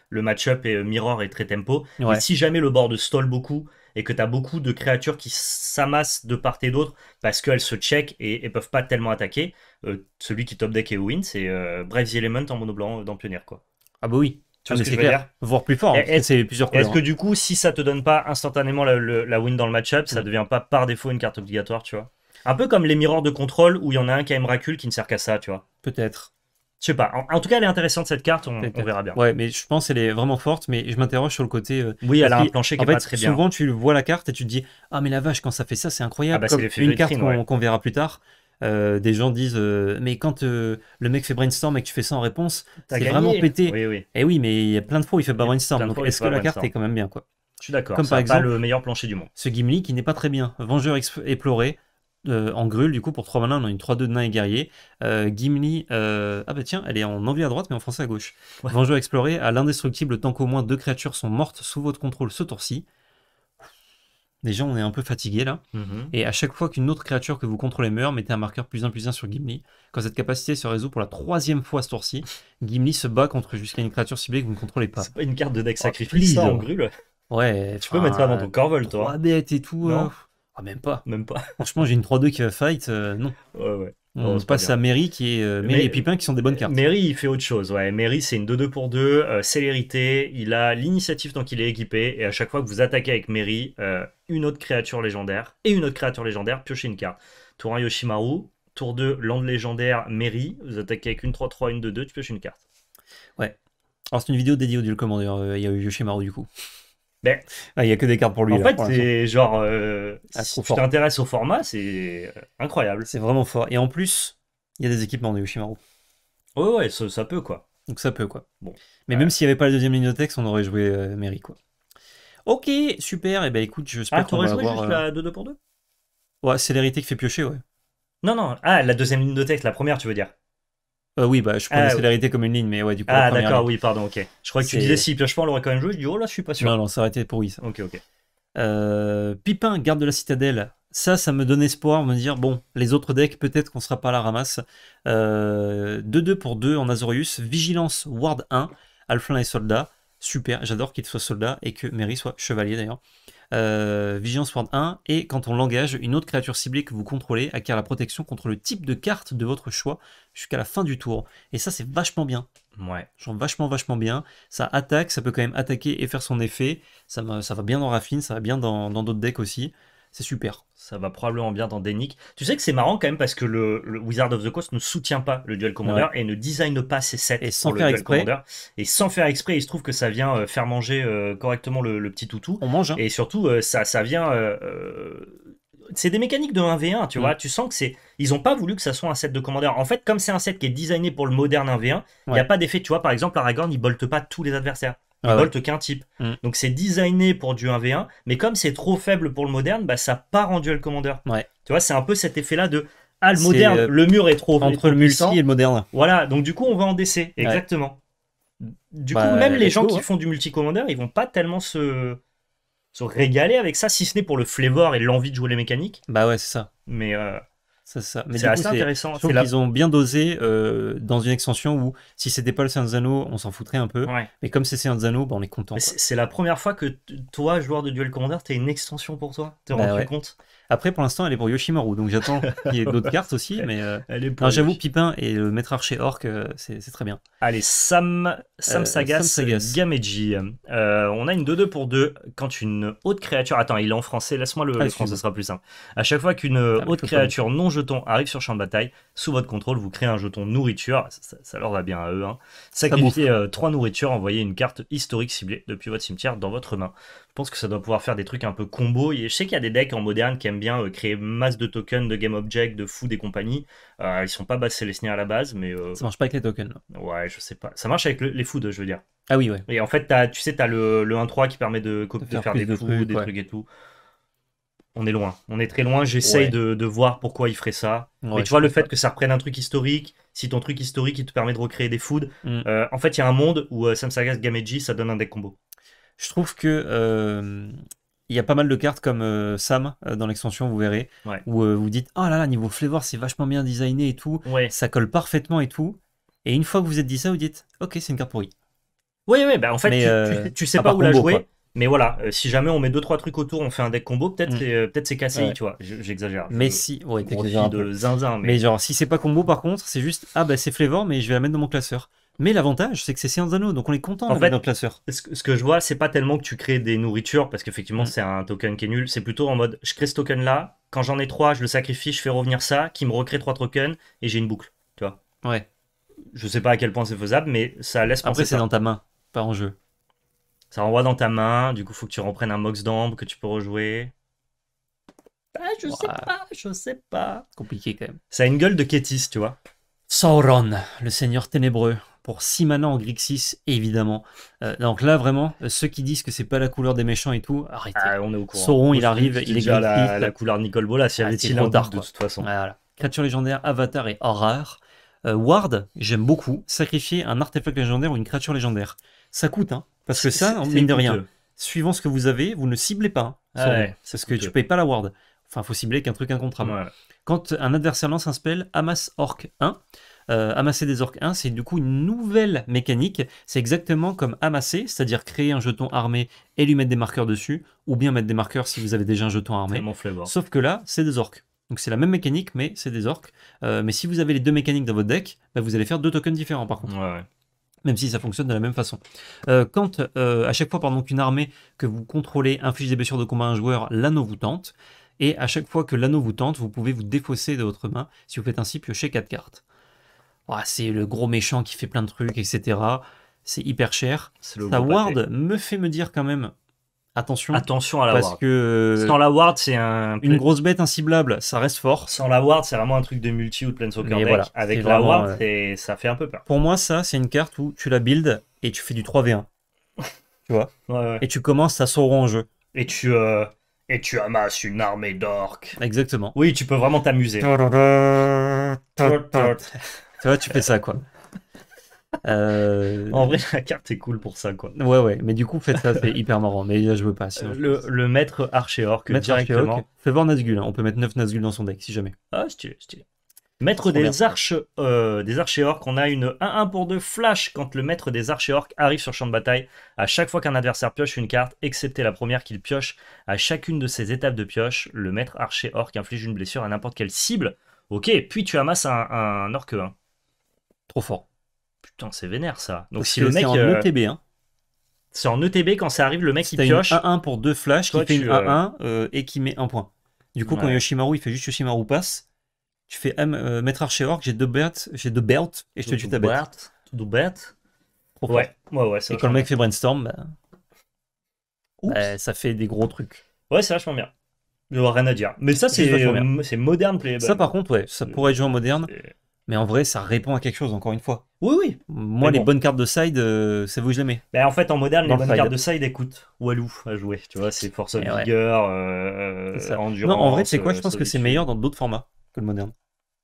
le, match-up et euh, Mirror est très tempo. si jamais le board stall beaucoup, et que tu as beaucoup de créatures qui s'amassent de part et d'autre parce qu'elles se check et, peuvent pas tellement attaquer. Euh, celui qui top deck et win, c'est euh, Bref the Element en mono blanc dans Quoi. Ah bah oui, ah, c'est clair. dire Voire plus fort. Hein, c'est plusieurs Est-ce que hein. du coup, si ça te donne pas instantanément la, win dans le match-up, ça mm. devient pas par défaut une carte obligatoire, tu vois Un peu comme les miroirs de contrôle où il y en a un qui a qui ne sert qu'à ça, tu vois Peut-être. Je sais pas. En, tout cas, elle est intéressante cette carte. On, verra bien. Ouais, mais je pense qu'elle est vraiment forte. Mais je m'interroge sur le côté. Euh, oui, elle a un plancher qui est pas très bien. Souvent, tu vois la carte et tu te dis Ah, mais la vache, quand ça fait ça, c'est incroyable. Ah, bah, comme une carte qu'on verra plus tard. Euh, des gens disent euh, mais quand euh, le mec fait brainstorm et que tu fais ça en réponse, c'est vraiment pété. oui. Et eh oui, mais il y a plein de fois où il fait pas brainstorm. Donc est-ce que la carte est quand même bien quoi Je suis d'accord. Comme par exemple pas le meilleur plancher du monde. Ce Gimli qui n'est pas très bien. Vengeur Exploré, en grue du coup, pour 3 malins, on a une 3-2 de nain et guerrier. Gimli, ah bah tiens, elle est en envie à droite, mais en français à gauche. Vengeur exploré, à l'indestructible, tant qu'au moins deux créatures sont mortes sous votre contrôle ce tour-ci. Déjà, on est un peu fatigué là. Mhm. Et à chaque fois qu'une autre créature que vous contrôlez meurt, mettez un marqueur plus 1 plus 1 sur Gimli. Quand cette capacité se résout pour la troisième fois ce tour-ci, Gimli se bat contre jusqu'à une créature ciblée que vous ne contrôlez pas. C'est pas une carte de deck oh, sacrifice, ça, en Ouais. Tu peux mettre ça dans ton corvol, toi. 3 et tout. Euh, ah, même pas. Même pas. Franchement, j'ai une 3-2 qui va fight. Euh, non. Ouais, ouais. Mmh. on se passe à Mary qui est euh, et Pipin qui sont des bonnes cartes. Mary il fait autre chose, ouais. Mary c'est une 2-2 pour 2, euh, célérité, il a l'initiative tant qu'il est équipé et à chaque fois que vous attaquez avec Mary, euh, une autre créature légendaire et une autre créature légendaire piochez une carte. Tour 1 Yoshimaru, tour 2 lande légendaire Mary, vous attaquez avec une 3-3, une 2-2, tu pioches une carte. Ouais. Alors c'est une vidéo dédiée au duel commandeur, il y a eu Yoshimaru du coup. Ben, ah, il n'y a que des cartes pour lui. En fait, c'est genre, euh, ah, si tu t'intéresses au format, c'est euh, incroyable. C'est vraiment fort. Et en plus, il y a des équipements de Yoshimaru. Oh, ouais, ça, peut quoi. Donc ça peut quoi. Bon. Mais même s'il n'y avait pas la deuxième ligne de texte, on aurait joué euh, Mary quoi. Ok, super. Et bah ben écoute, je ah, t'aurais joué juste la 2 pour 2 Ouais, c'est l'hérité qui fait piocher, ouais. Non, non. Ah, la deuxième ligne de texte, la première, tu veux dire euh, oui, bah, je prends ah, la célérité comme une ligne, mais ouais, du coup. Ah, d'accord, oui, pardon, ok. Je crois que tu disais si qu'on l'aurait quand même joué. Je dis, oh là, je suis pas sûr. Non, non, ça aurait été pour oui, ça. Ok, ok. Euh, Pipin, garde de la citadelle. Ça, ça me donne espoir, me dire, bon, les autres decks, peut-être qu'on sera pas à la ramasse. 2-2 euh, pour 2 en Azorius. Vigilance, Ward 1. Alflin et soldat. Super, j'adore qu'il soit soldat et que Mary soit chevalier d'ailleurs. Euh, Vigilance Ward 1, et quand on l'engage, une autre créature ciblée que vous contrôlez acquiert la protection contre le type de carte de votre choix jusqu'à la fin du tour. Et ça, c'est vachement bien. Ouais. Genre vachement, vachement bien. Ça attaque, ça peut quand même attaquer et faire son effet. Ça, ça va bien dans Raffine, ça va bien dans d'autres decks aussi c'est super. Ça va probablement bien dans Dénic. Tu sais que c'est marrant quand même parce que le, Wizard of the Coast ne soutient pas le Duel Commander et ne design pas ses sets et sans le Duel Et sans faire exprès, il se trouve que ça vient euh, faire manger euh, correctement le, petit toutou. On mange. Hein. Et surtout, euh, ça, ça vient. c'est des mécaniques de 1v1, tu mm. vois. Tu sens que c'est. Ils n'ont pas voulu que ça soit un set de commander En fait, comme c'est un set qui est designé pour le moderne 1v1, il n'y a pas d'effet. Tu vois, par exemple, Aragorn, il bolte pas tous les adversaires. Ah un ne qu'un type. Mm. Donc c'est designé pour du 1v1, mais comme c'est trop faible pour le moderne, bah ça part en duel commander. Ouais. Tu vois, c'est un peu cet effet-là de ah le moderne, euh, le mur est trop entre le multi et le moderne. Voilà, donc du coup on va en DC, exactement. Du bah, coup, même les gens qui hein. font du multi commander, ils vont pas tellement se se régaler avec ça, si ce n'est pour le flavor et l'envie de jouer les mécaniques. Bah ouais, c'est ça. Mais euh, c'est assez intéressant. Je qu'ils ont bien dosé euh, dans une extension où si c'était pas le Sanzano Zano, on s'en foutrait un peu. Mais comme c'est un Zano, bah, on est content. C'est la première fois que toi, joueur de Duel Commander, t'as une extension pour toi. T'es bah rendu compte après, pour l'instant, elle est pour Yoshimaru, donc j'attends qu'il y ait d'autres cartes aussi. Mais euh, j'avoue, Pipin et le maître archer orc, euh, c'est très bien. Allez, Sam, Sam euh, Sagas, on a une 2-2 pour 2 quand une haute créature. Attends, il est en français, laisse-moi le, ah, français, ce sera plus simple. À chaque fois qu'une autre ah, haute créature non jeton arrive sur champ de bataille, sous votre contrôle, vous créez un jeton nourriture. Ça, leur va bien à eux. Hein. Sacrifiez 3 nourritures, envoyez une carte historique ciblée depuis votre cimetière dans votre main que ça doit pouvoir faire des trucs un peu combo. Et je sais qu'il y a des decks en moderne qui aiment bien euh, créer masse de tokens, de game object, de food et compagnie. Euh, ils sont pas les Selesnia à la base, mais. Euh, ça marche pas avec les tokens. Ouais, je sais pas. Ça marche avec les food, je veux dire. Ah oui, ouais. Et en fait, as, tu sais, tu as le, 1-3 qui permet de, faire, des foods, des trucs et tout. On est loin. On est très loin. J'essaye de, voir pourquoi il ferait ça. et mais tu vois, le fait que ça reprenne un truc historique, si ton truc historique, il te permet de recréer des foods. Mm. en fait, il y a un monde où euh, et Gameji, ça donne un deck combo. Je trouve que euh, il y a pas mal de cartes comme euh, Sam euh, dans l'extension, vous verrez, où vous dites ah là là niveau flavor c'est vachement bien designé et tout, ça colle parfaitement et tout. Et une fois que vous êtes dit ça, vous dites ok c'est une carte pourrie. Oui oui bah en fait tu, sais pas où la jouer. Mais voilà, si jamais on met 2-3 trucs autour, on fait un deck combo, peut-être mm. c'est cassé, tu vois. J'exagère. Mais si, ouais, de zinzin. Mais... mais... genre, si c'est pas combo, par contre, c'est juste, ah bah c'est flavor, mais je vais la mettre dans mon classeur. Mais l'avantage, c'est que c'est Science donc on est content en fait, notre classeur. Ce que, ce que je vois, c'est pas tellement que tu crées des nourritures, parce qu'effectivement, mm. c'est un token qui est nul. C'est plutôt en mode, je crée ce token-là, quand j'en ai trois, je le sacrifie, je fais revenir ça, qui me recrée trois tokens, et j'ai une boucle, tu vois. Ouais. Je sais pas à quel point c'est faisable, mais ça laisse penser Après, c'est dans ta main, pas en jeu. Ça renvoie dans ta main, du coup, faut que tu reprennes un Mox d'Ambre que tu peux rejouer. Ah, je sais pas, je sais pas. Compliqué quand même. Ça a une gueule de Kétis, tu vois. Sauron, le seigneur ténébreux pour 6 mana en Grixis, évidemment. Euh, donc là, vraiment, euh, ceux qui disent que c'est pas la couleur des méchants et tout, arrêtez. Ah, on est au courant. Sauron, il arrive, il est la, la, couleur Nicole Bolas, il ah, avait de toute façon. Voilà. Créature légendaire, avatar et horreur. Euh, Ward, j'aime beaucoup. Sacrifier un artefact légendaire ou une créature légendaire. Ça coûte, hein. Parce que ça, mine de rien, suivant ce que vous avez, vous ne ciblez pas. Hein, c'est ah parce que tu tu payes pas la Ward. Enfin, il faut cibler qu'un truc incontrable. Ouais. Quand un adversaire lance un spell, amasse Orc 1, euh, amasser des orques 1, c'est du coup une nouvelle mécanique. C'est exactement comme amasser, c'est-à-dire créer un jeton armé et lui mettre des marqueurs dessus, ou bien mettre des marqueurs si vous avez déjà un jeton armé. Sauf que là, c'est des orques. Donc c'est la même mécanique, mais c'est des orques. Euh, mais si vous avez les deux mécaniques dans votre deck, bah, vous allez faire deux tokens différents par contre. Même si ça fonctionne de la même façon. Euh, quand à chaque fois exemple qu'une armée que vous contrôlez inflige des blessures de combat à un joueur, l'anneau vous tente. Et à chaque fois que l'anneau vous tente, vous pouvez vous défausser de votre main si vous faites ainsi piocher 4 cartes. Oh, c'est le gros méchant qui fait plein de trucs, etc. C'est hyper cher. Sa Ward me fait me dire quand même attention. Attention à la ward. parce que euh, sans la Ward, c'est un une grosse bête inciblable. Ça reste fort. Sans la Ward, c'est vraiment un truc de multi ou de soccer deck. Avec la Ward, euh, ça fait un peu peur. Pour moi, ça, c'est une carte où tu la build et tu fais du 3v1. tu vois. Et tu commences à sauron en jeu. Et tu euh, Et tu amasses une armée d'orques. Exactement. Oui, tu peux vraiment t'amuser tu vois, tu fais ça, quoi. Euh, en vrai, la carte est cool pour ça, quoi. Ouais, ouais, mais du coup, faites ça, c'est hyper marrant. Mais je veux pas. Sinon, le, maître archéorque maître directement. Fais voir Nazgul, hein. on peut mettre 9 Nazgul dans son deck si jamais. Ah, stylé, stylé. Maître des, arches, euh, des des orques on a une 1-1 pour 2 flash quand le maître des arché-orques arrive sur champ de bataille. À chaque fois qu'un adversaire pioche une carte, excepté la première qu'il pioche, à chacune de ses étapes de pioche, le maître archéorque inflige une blessure à n'importe quelle cible. Ok, puis tu amasses un, un orque 1. Trop fort. Putain, c'est vénère ça. Donc si le mec. Euh, e hein. C'est en ETB. C'est en ETB quand ça arrive, le mec il pioche. 1-1 pour deux flashs qui fait une 1-1 euh, euh, et qui met un point. Du coup, quand Yoshimaru il fait juste Yoshimaru passe, tu fais mettre archer orc, j'ai deux bêtes, j'ai deux bêtes et je te tue ta bête. Deux ouais. ouais, ouais, Et quand le mec fait brainstorm, bah, bah, ça fait des gros trucs. Ouais, c'est vachement bien. Je aura rien à dire. Mais ça, c'est moderne. Ça, par contre, ouais, ça pourrait être joué en moderne. Mais en vrai, ça répond à quelque chose, encore une fois. Oui, oui. Moi, les bonnes cartes de side, euh, ça vaut jamais. mais ben, en fait, en moderne, les bonnes cartes de side, écoute, Walou à jouer. Tu vois, c'est force, de eh vigueur, Non, en vrai, c'est quoi Je pense que c'est meilleur dans d'autres formats que le moderne.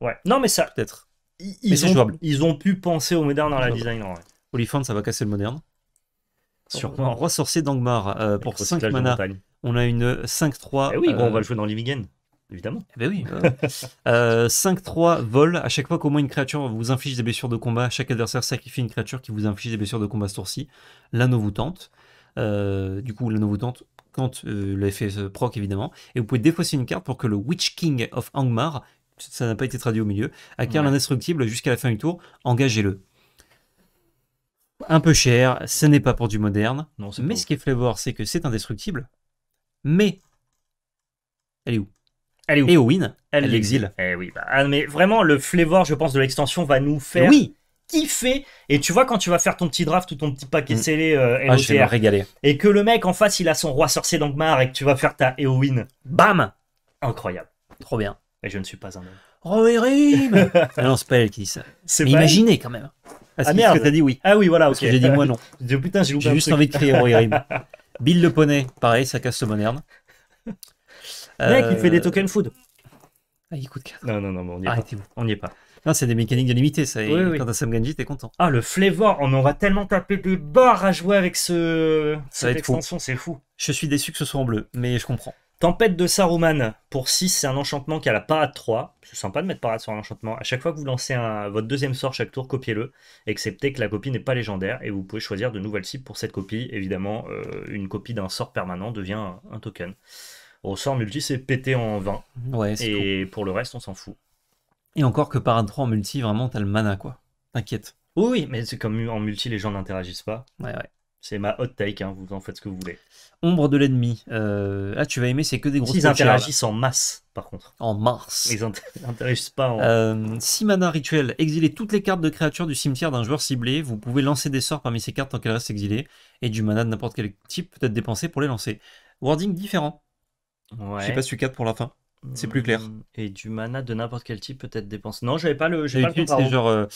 Ouais. Non, mais ça. Peut-être. Ils, ils ont pu penser au moderne dans la design. En ça va casser le moderne. Sûrement. Roi sorcier d'Angmar euh, pour 5 manas. On a une 5-3. Eh oui, bon, on va le euh, jouer dans évidemment. Eh ben oui. 5-3 euh, vol. À chaque fois qu'au moins une créature vous inflige des blessures de combat, chaque adversaire sacrifie une créature qui vous inflige des blessures de combat ce tour-ci. L'anneau vous tente. Euh, du coup, l'anneau vous tente quand euh, l'effet proc, évidemment. Et vous pouvez défausser une carte pour que le Witch King of Angmar, ça n'a pas été traduit au milieu, acquiert l'indestructible jusqu'à la fin du tour. Engagez-le. Un peu cher, ce n'est pas pour du moderne. Non, mais ce qui est flavor, c'est que c'est indestructible. Mais. Elle est où elle est où Et elle Eh oui, bah, mais vraiment, le flévor, je pense, de l'extension va nous faire oui. kiffer. Et tu vois, quand tu vas faire ton petit draft ou ton petit paquet mm. scellé, euh, ah, je vais régaler. et que le mec en face, il a son roi sorcier d'Angmar et que tu vas faire ta Eowyn, bam Incroyable. Trop bien. Et je ne suis pas un homme. Oh, Erim ah Non, c'est pas elle qui dit ça. Mais imaginez quand même. ah, merde. que dit oui. Ah oui, voilà, Parce que j'ai dit moi non. Oh, putain, j'ai juste envie de crier Roy Bill le poney, pareil, ça casse le moderne. Mec, il euh, fait des token food. Ah, il coûte 4. Non, non, non, on n'y est pas. Vous. On n'y est pas. Non, c'est des mécaniques illimitées, ça. Oui, et oui. Quand t'as Sam Genji, t'es content. Ah, le Flavor, on aura tellement tapé des barres à jouer avec ce... cette extension, c'est fou. Je suis déçu que ce soit en bleu, mais je comprends. Tempête de Saruman, pour 6, c'est un enchantement qui a la parade 3. C'est sympa de mettre parade sur un enchantement. À chaque fois que vous lancez votre deuxième sort chaque tour, copiez-le, excepté que la copie n'est pas légendaire, et vous pouvez choisir de nouvelles cibles pour cette copie. Évidemment, euh, une copie d'un sort permanent devient un token. Au sort multi, c'est pété en 20. Ouais, et pour le reste, on s'en fout. Et encore que par un 3 en multi, vraiment, t'as le mana, quoi. T'inquiète. Oui, mais c'est comme en multi, les gens n'interagissent pas. Ouais, ouais. C'est ma hot take, hein, vous en faites ce que vous voulez. Ombre de l'ennemi. Euh, ah, tu vas aimer, c'est que des gros Ils interagissent en masse, par contre. En mars. Ils n'interagissent pas en. Euh, mana rituel. Exiler toutes les cartes de créatures du cimetière d'un joueur ciblé. Vous pouvez lancer des sorts parmi ces cartes tant qu'elles restent exilées. Et du mana de n'importe quel type peut être dépensé pour les lancer. Wording différent. Ouais. J'ai pas su 4 pour la fin. C'est plus clair. Mm. Et du mana de n'importe quel type peut être dépense Non, j'avais pas le. genre.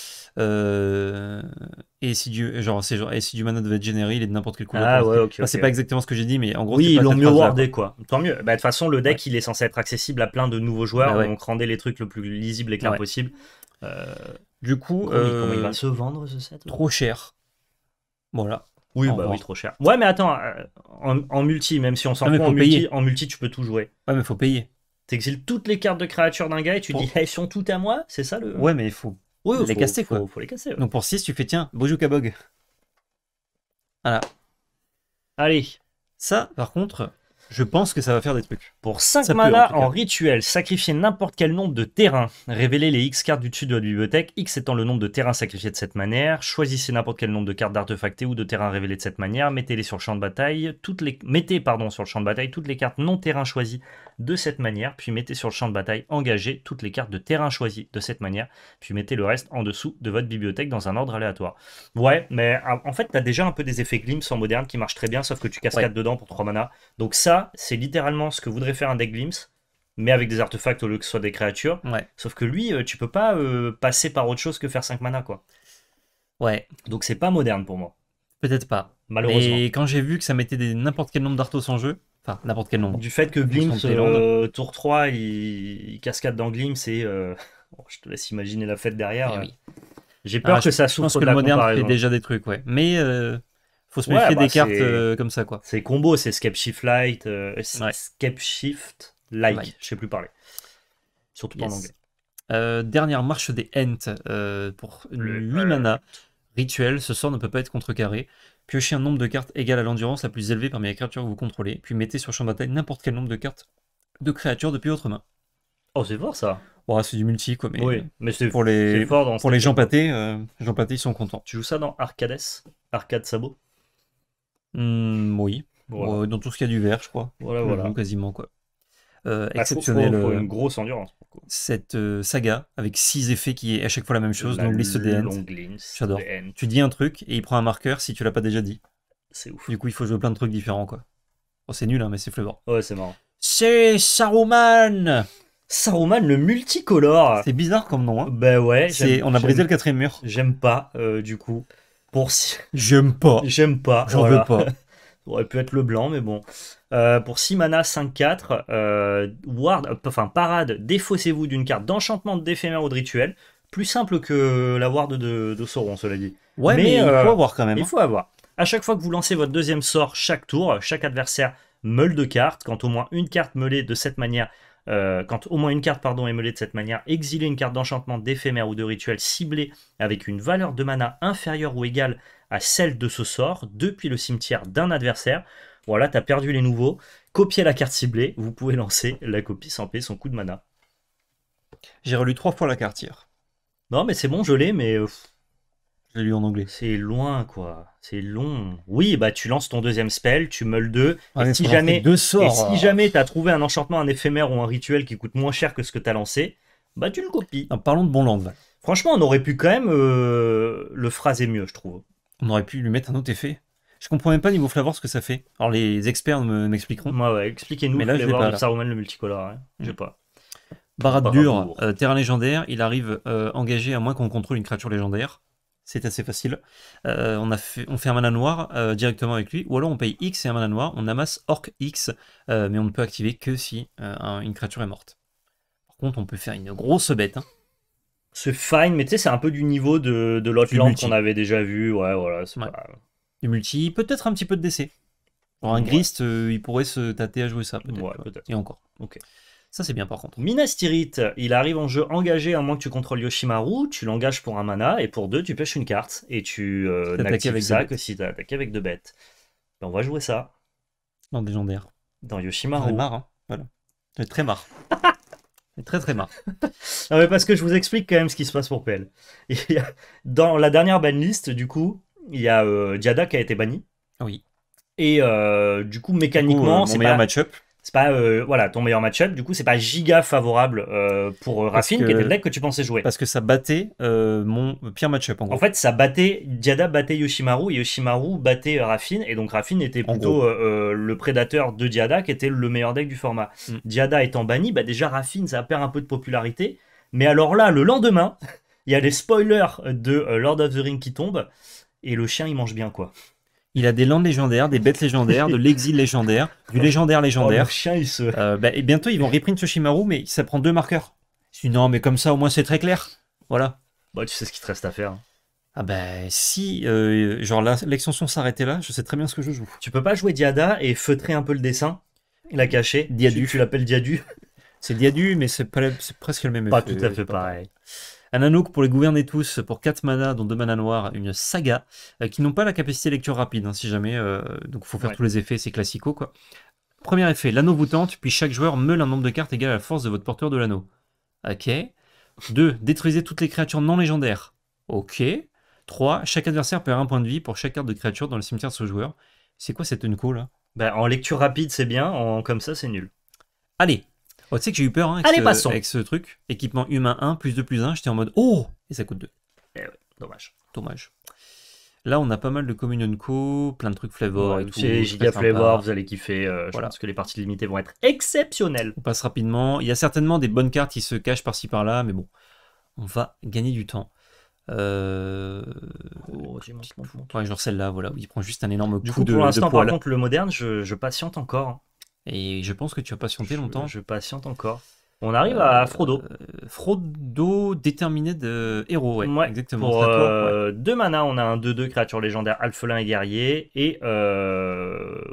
et si du genre c'est genre et si du mana devait être généré, il est de n'importe quel couleur. Ah ouais, ok. c'est pas exactement ce que j'ai dit, mais en gros. Oui, ils l'ont mieux wardé quoi. Tant mieux. Bah, de toute façon, le deck il est censé être accessible à plein de nouveaux joueurs. rendait Donc rendez les trucs le plus lisible et clair possible. Euh, du coup, il va euh, se vendre ce set Trop cher. Voilà. Oui, bah oui, trop cher. Ouais, mais attends, euh, en, multi, même si on s'en ah, fout, en multi, en multi, tu peux tout jouer. Ouais, mais faut payer. T'exiles toutes les cartes de créatures d'un gars et tu dis, elles sont toutes à moi, c'est ça le. Ouais, mais il faut oui, les casser, quoi. les casser. Donc pour 6, tu fais, tiens, Kabog. Voilà. Allez. Ça, par contre, je pense que ça va faire des trucs. Pour 5 manas en, rituel, sacrifier n'importe quel nombre de terrains. Révélez les X cartes du dessus de la bibliothèque, X étant le nombre de terrains sacrifiés de cette manière. Choisissez n'importe quel nombre de cartes d'artefactés ou de terrains révélés de cette manière. Mettez-les sur le champ de bataille. Toutes les... Mettez pardon, sur le champ de bataille toutes les cartes non terrains choisies de cette manière, puis mettez sur le champ de bataille engagé toutes les cartes de terrain choisies de cette manière, puis mettez le reste en dessous de votre bibliothèque dans un ordre aléatoire. Ouais, mais ah, en fait, tu as déjà un peu des effets glimpse en moderne qui marchent très bien, sauf que tu cascades dedans pour 3 mana. Donc ça, c'est littéralement ce que voudrait faire un deck glimpse, mais avec des artefacts au lieu que ce soit des créatures. Ouais. Sauf que lui, euh, tu peux pas euh, passer par autre chose que faire 5 mana, quoi. Ouais. Donc c'est pas moderne pour moi. Peut-être pas. Malheureusement. Et quand j'ai vu que ça mettait n'importe quel nombre d'artos en jeu, Enfin, n'importe quel nombre. Hein. Du fait que Glimps, euh, tour 3, il, cascade dans Glimps et euh, je te laisse imaginer la fête derrière. Eh J'ai peur que ça souffre. Je pense que le moderne fait déjà des trucs, ouais. Mais euh, faut se méfier bah, des cartes euh, comme ça, quoi. C'est combo, c'est Scape Shift Light, ouais. Scape Shift Like, je sais plus parler. Surtout en anglais. dernière marche des Ent pour 8 mana. Rituel, ce sort ne peut pas être contrecarré. Piochez un nombre de cartes égal à l'endurance la plus élevée parmi les créatures que vous contrôlez, puis mettez sur champ de bataille n'importe quel nombre de cartes de créatures depuis votre main. Oh, c'est fort ça Ouais, c'est du multi quoi, mais, oui, mais c'est, pour les, fort pour euh, les gens pâtés, ils sont contents. Tu joues ça dans Arcades Arcade Sabot hmm, Oui. dans tout ce qu'il y a du vert, je crois. Voilà, voilà. quasiment quoi. Euh, bah, exceptionnel. Euh, une grosse endurance. cette euh, saga avec six effets qui est à chaque fois la même chose, donc liste J'adore. Tu dis un truc et il prend un marqueur si tu l'as pas déjà dit. C'est ouf. Du coup, il faut jouer plein de trucs différents, quoi. Oh, c'est nul, hein, mais c'est flavor. Ouais, c'est marrant. C'est Saruman Saruman le multicolore C'est bizarre comme nom. Hein. Ben ouais. On a brisé le quatrième mur. J'aime pas, du coup. Pour si... J'aime pas. J'aime pas. J'en veux pas. aurait pu être le blanc, mais bon. Euh, pour 6 mana, 5-4, ward, euh, enfin parade, défaussez-vous d'une carte d'enchantement, d'éphémère ou de rituel. Plus simple que la ward de, Sauron, cela dit. Ouais, mais, il euh, faut avoir quand même. Il hein. faut avoir. À chaque fois que vous lancez votre deuxième sort chaque tour, chaque adversaire meule de cartes. Quand au moins une carte meulée de cette manière quand au moins une carte pardon, est meulée de cette manière, exiler une carte d'enchantement, d'éphémère ou de rituel ciblée avec une valeur de mana inférieure ou égale à celle de ce sort depuis le cimetière d'un adversaire. Voilà, t'as perdu les nouveaux. Copiez la carte ciblée, vous pouvez lancer la copie sans payer son coup de mana. J'ai relu trois fois la carte hier. Non, mais c'est bon, je l'ai, mais. Euh, je l'ai lu en anglais. C'est loin, quoi. C'est long. Oui, bah tu lances ton deuxième spell, tu meules deux. et, ah, si jamais, et si jamais t'as trouvé un enchantement, un éphémère ou un rituel qui coûte moins cher que ce que t'as lancé, bah tu le copies. Ah, parlons de bon langue. Franchement, on aurait pu quand même euh, le phraser mieux, je trouve on aurait pu lui mettre un autre effet. Je comprends même pas niveau flavor ce que ça fait. Alors les experts m'expliqueront. Ouais, ouais, expliquez-nous mais là, je pas, là. le multicolore, hein. mm. pas. Barade dur, euh, terrain légendaire, il arrive euh, engagé à moins qu'on contrôle une créature légendaire. C'est assez facile. Euh, on, fait, on fait un mana noir directement avec lui, ou alors on paye X et un mana noir, on amasse Orc X, mais on ne peut activer que si une créature est morte. Par contre, on peut faire une grosse bête. Hein. C'est fine, mais tu sais, c'est un peu du niveau de, de Lotland qu'on avait déjà vu. Ouais, voilà. c'est Pas... Du multi, peut-être un petit peu de décès. Pour un Grist, euh, il pourrait se tâter à jouer ça, peut-être. Et encore. Ok. Ça, c'est bien par contre. Minastirite, il arrive en jeu engagé à moins que tu contrôles Yoshimaru. Tu l'engages pour un mana et pour deux, tu pêches une carte. Et tu euh, avec ça que si tu attaqué avec deux bêtes. Ben, on va jouer ça. Dans légendaire. Dans Yoshimaru. J'en es marre, hein. Voilà. très marre. Très très marre. mais parce que je vous explique quand même ce qui se passe pour PL. dans la dernière banlist, du coup, il y a Jada euh, qui a été banni. Oui. Et euh, du coup, mécaniquement, euh, c'est pas... match-up c'est pas euh, voilà ton meilleur match-up. Du coup, c'est pas giga favorable euh, pour euh, Rafine, qui était le deck que tu pensais jouer. Parce que ça battait mon pire match-up en gros. En fait, ça battait Diada battait Yoshimaru et Yoshimaru battait Rafine et donc Rafine était plutôt le prédateur de Diada qui était le meilleur deck du format. Mm. Diada étant banni, bah, déjà Rafine ça perd un peu de popularité. Mais alors là, le lendemain, il y a les spoilers de Lord of the Rings qui tombent et le chien il mange bien quoi. Il a des landes légendaires, des bêtes légendaires, de l'exil légendaire, du oh. légendaire légendaire. Oh, chien, euh, bah, et bientôt, ils vont reprint Sushimaru, mais ça prend deux marqueurs. Je non, mais comme ça, au moins, c'est très clair. Voilà. Bah, tu sais ce qu'il te reste à faire. Hein. Ah ben si, euh, genre genre l'extension s'arrêtait là, je sais très bien ce que je joue. Tu peux pas jouer Diada et feutrer un peu le dessin, la cacher. Diadu. Tu, l'appelles Diadu. C'est Diadu, mais c'est presque le même Pas tout à fait pareil. Un pour les gouverner tous, pour 4 manas, dont 2 manas noirs, une saga, euh, qui n'ont pas la capacité lecture rapide, hein, si jamais. Euh, donc il faut faire tous les effets, c'est classico quoi. Premier effet, l'anneau vous tente, puis chaque joueur meule un nombre de cartes égal à la force de votre porteur de l'anneau. Ok. 2. Détruisez toutes les créatures non légendaires. Ok. 3. Chaque adversaire perd un point de vie pour chaque carte de créature dans le cimetière de ce joueur. C'est quoi cette unco là ben, En lecture rapide, c'est bien, en comme ça, c'est nul. Allez, Oh, tu sais que j'ai eu peur hein, avec, ce, truc. Équipement humain 1, plus 2, plus 1. J'étais en mode Oh Et ça coûte 2. Eh dommage. Dommage. Là, on a pas mal de Communion Co, plein de trucs flavor et tout. C'est giga flavor, vous allez kiffer. Euh, je pense que les parties limitées vont être exceptionnelles. On passe rapidement. Il y a certainement des bonnes cartes qui se cachent par-ci par-là, mais bon, on va gagner du temps. Euh... Oh, ouais, genre celle-là, voilà, il prend juste un énorme coup de coup, Pour l'instant, par contre, le moderne, je, patiente encore. Hein. Et je pense que tu as patienté longtemps. Je, patiente encore. On arrive euh, à Frodo. Euh, Frodo déterminé de héros, exactement. Pour euh, deux mana, on a un 2-2 créature légendaire, alphelin et guerrier. Et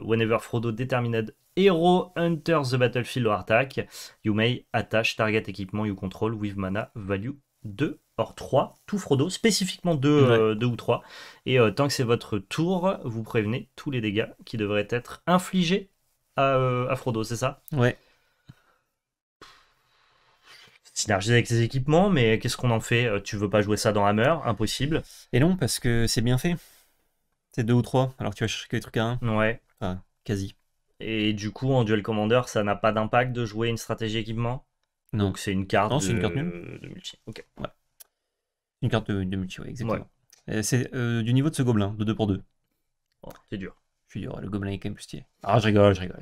whenever Frodo Determined hero hunters the battlefield or attack, you may attach target equipment you control with mana value 2 or 3. Tout Frodo, spécifiquement 2, ou 3. Et tant que c'est votre tour, vous prévenez tous les dégâts qui devraient être infligés euh, à, Frodo, c'est ça Ouais. Synergie avec ses équipements, mais qu'est-ce qu'on en fait euh, Tu veux pas jouer ça dans Hammer Impossible. Et non, parce que c'est bien fait. C'est deux ou trois, alors tu vas chercher que les trucs à un. Ouais. quasi. Et du coup, en duel commander, ça n'a pas d'impact de jouer une stratégie équipement Non. Donc c'est une carte. une carte de, multi. Ok. Une carte de, multi, exactement. Euh, c'est du niveau de ce gobelin, de 2 pour 2. c'est dur. Euh, le gobelin est quand Ah, je rigole, je rigole,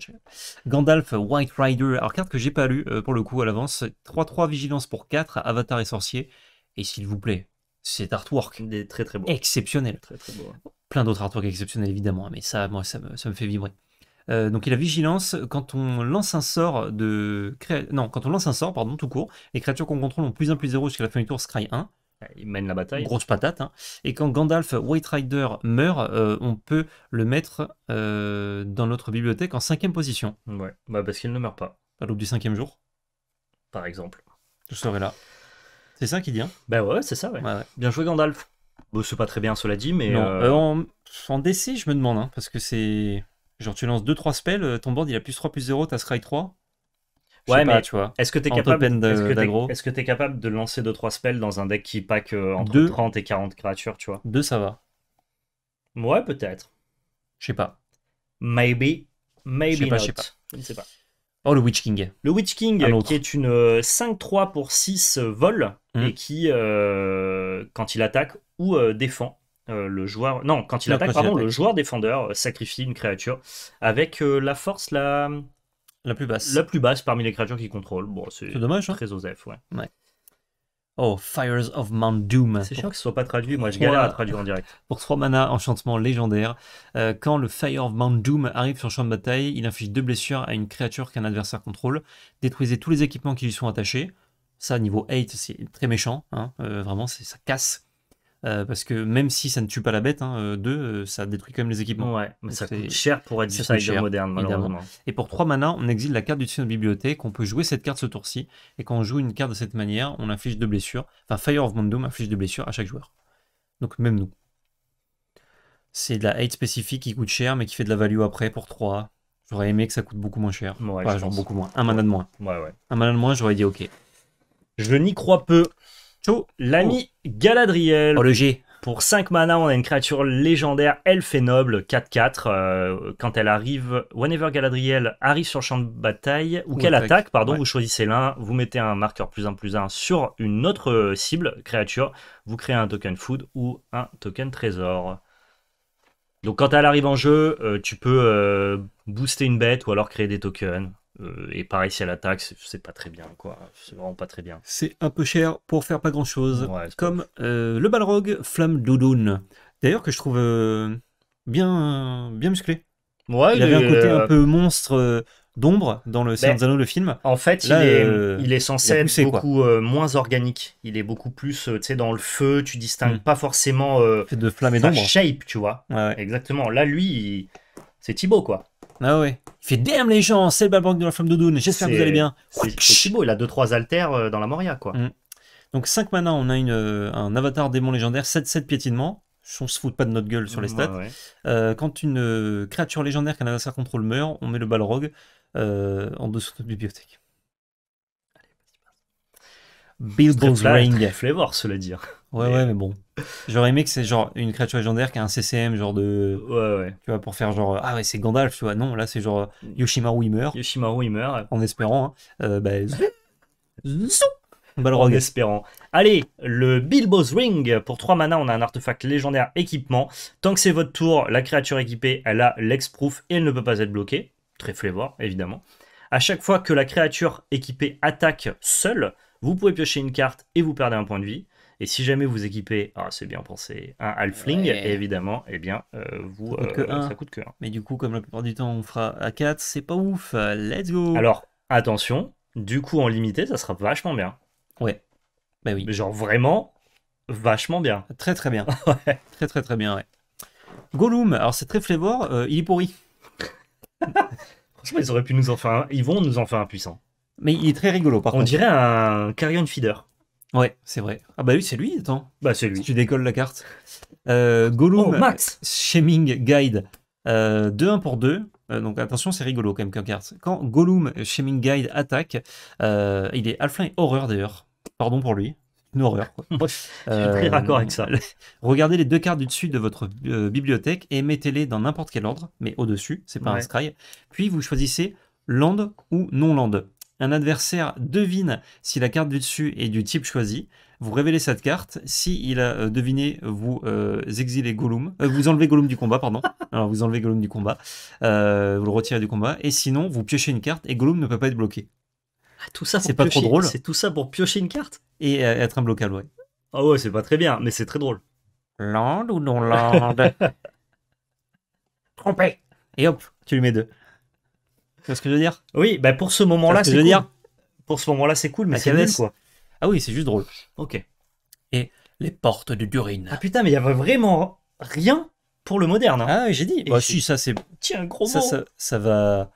Gandalf euh, White Rider, alors carte que j'ai pas lu euh, pour le coup à l'avance. 3-3 vigilance pour 4, avatar et sorcier. Et s'il vous plaît, cet artwork. Des très très beau. Exceptionnel. Très très hein. Plein d'autres artworks exceptionnels évidemment, hein, mais ça, moi, ça me, ça me fait vibrer. donc il a vigilance quand on lance un sort de non quand on lance un sort pardon tout court les créatures qu'on contrôle ont plus 1 plus 0 jusqu'à la fin du tour scry 1 il mène la bataille. Grosse patate. Hein. Et quand Gandalf White Rider meurt, euh, on peut le mettre euh, dans notre bibliothèque en cinquième position. Ouais, bah, parce qu'il ne meurt pas. À l'aube du cinquième jour. Par exemple. Je serai là. C'est ça qu'il dit, hein Bah ouais, c'est ça, ouais. Bien joué Gandalf. c'est pas très bien, cela dit, mais... Non. Euh, en, DC, je me demande, hein, parce que c'est... Genre, tu lances 2-3 spells, ton board, il a plus 3, plus 0, t'as Scry 3 ouais, mais tu vois. Est-ce que tu es, est es capable de lancer 2-3 spells dans un deck qui pack entre 30 et 40 créatures, tu vois Deux ça va. Ouais, peut-être. Je sais pas. Maybe. Maybe not. Je sais pas. Oh, le Witch King. Le Witch King, qui est une 5-3 euh, pour 6 euh, vol, hmm. et qui, euh, quand il attaque ou défend, le joueur. Non, quand il attaque, pardon, le joueur défendeur sacrifie une créature avec la force, la. La plus basse. La plus basse parmi les créatures qu'il contrôle. Bon, c'est dommage. Hein. très Osef, ouais. Oh, Fires of Mount Doom. C'est chiant que ce soit pas traduit, moi je galère à traduire en direct. Pour 3 mana, enchantement légendaire. Euh, quand le Fire of Mount Doom arrive sur le champ de bataille, il inflige deux blessures à une créature qu'un adversaire contrôle. Détruisez tous les équipements qui lui sont attachés. Ça, niveau 8, c'est très méchant. Hein. Euh, vraiment, ça casse euh, parce que même si ça ne tue pas la bête, 2, hein, euh, euh, ça détruit quand même les équipements. Ouais, mais ça coûte cher pour être sur du moderne, malheureusement. Et pour 3 mana, on exile la carte du dessus de bibliothèque, on peut jouer cette carte ce tour-ci, et quand on joue une carte de cette manière, on inflige 2 blessures, enfin Fire of Mondoom inflige 2 blessures à chaque joueur. Donc même nous. C'est de la hate spécifique qui coûte cher, mais qui fait de la value après pour 3. J'aurais aimé que ça coûte beaucoup moins cher. Ouais, genre beaucoup moins. Un mana de moins. Ouais, ouais. Un mana de moins, j'aurais dit ok. Je n'y crois peu l'ami oh. Galadriel. Oh, Pour 5 mana, on a une créature légendaire, elfe fait noble, 4-4. Euh, quand elle arrive, whenever Galadriel arrive sur le champ de bataille, ou, qu'elle attaque, pardon, vous choisissez l'un, vous mettez un marqueur plus 1 plus 1 sur une autre euh, cible, créature, vous créez un token food ou un token trésor. Donc quand elle arrive en jeu, euh, tu peux booster une bête ou alors créer des tokens. Euh, et pareil, si elle attaque, c'est pas très bien, quoi. C'est vraiment pas très bien. C'est un peu cher pour faire pas grand chose. Comme euh, le Balrog Flamme Doudoun. D'ailleurs, que je trouve euh, bien, bien musclé. il, avait un côté un peu monstre d'ombre dans le serzano ben, le film. En fait, il, est, censé être beaucoup moins organique. Il est beaucoup plus, dans le feu, tu distingues mm. pas forcément de flamme et d'ombre. shape, tu vois. Exactement. Là, lui, c'est Thibaut, quoi. Ah ouais. Il fait damn les gens, c'est le Balrog de la flamme doudoune, j'espère que vous allez bien. C'est beau, il a 2-3 alters euh, dans la Moria quoi. Mm. Donc 5 mana, on a une, euh, un avatar démon légendaire, 7-7 piétinement. On se fout pas de notre gueule sur les stats. Euh, quand une créature légendaire qu'un adversaire contrôle meurt, on met le balrog en dessous de notre bibliothèque. Bilbo's Ring. Flavor, cela dire. Hein. Ouais, ouais, mais bon. J'aurais aimé que c'est genre une créature légendaire qui a un CCM, genre de. Ouais, ouais. Tu vois, pour faire genre. Ah ouais, c'est Gandalf, tu vois. Non, là, c'est genre euh, Yoshimaru, il meurt. Yoshimaru, il meurt. En espérant. Hein. Euh, bah. espérant. Allez, le Bilbo's Ring. Pour 3 mana on a un artefact légendaire équipement. Tant que c'est votre tour, la créature équipée, elle a l'ex-proof et elle ne peut pas être bloquée. Très flavor, évidemment. À chaque fois que la créature équipée attaque seule, vous pouvez piocher une carte et vous perdez un point de vie. Et si jamais vous équipez, ah, c'est bien pensé, un halfling, évidemment, eh bien, euh, vous, ça coûte, euh, que 1. Mais du coup, comme la plupart du temps, on fera à 4, c'est pas ouf. Let's go. Alors, attention, du coup, en limité, ça sera vachement bien. Ouais. Bah oui. Genre vraiment, vachement bien. Très très bien. Très très très bien, ouais. Gollum, alors c'est très flavor, euh, il est pourri. Franchement, ils auraient pu nous en faire un. Ils vont nous en faire un puissant. Mais il est très rigolo, par contre. On dirait un Carrion Feeder. Ouais, c'est vrai. Ah bah oui, c'est lui, attends. Bah c'est lui. tu décolles la carte. Euh, oh, Gollum, oh, Max Shaming Guide, 2-1 euh, pour 2. Euh, donc attention, c'est rigolo quand même comme carte. Quand Gollum Shaming Guide attaque, euh, il est Alflin horreur d'ailleurs. Pardon pour lui. Une horreur. Quoi. euh, très raccord avec ça. Regardez les deux cartes du dessus de votre bibliothèque et mettez-les dans n'importe quel ordre, mais au-dessus, c'est pas un scry. Puis vous choisissez land ou non land un adversaire devine si la carte du dessus est du type choisi. Vous révélez cette carte. Si il a euh, deviné, vous euh, exilez Gollum. Euh, vous enlevez Gollum du combat, pardon. Alors vous enlevez Gollum du combat. vous le retirez du combat. Et sinon, vous piochez une carte et Gollum ne peut pas être bloqué. Ah, tout ça, c'est pas trop drôle. C'est tout ça pour piocher une carte et être un ouais. Ah ouais, c'est pas très bien, mais c'est très drôle. Land ou non land Trompé. Et hop, tu lui mets deux. Tu vois ce que je veux dire Oui, bah pour ce moment-là, c'est cool. Dire pour ce moment-là, c'est cool, mais c'est nul, quoi. Ah oui, c'est juste drôle. Ok. Et les portes de Durin. Ah putain, mais il y avait vraiment rien pour le moderne. Hein. Ah oui, j'ai dit. bah si, ça c'est. Tiens, gros mot. Ça, va,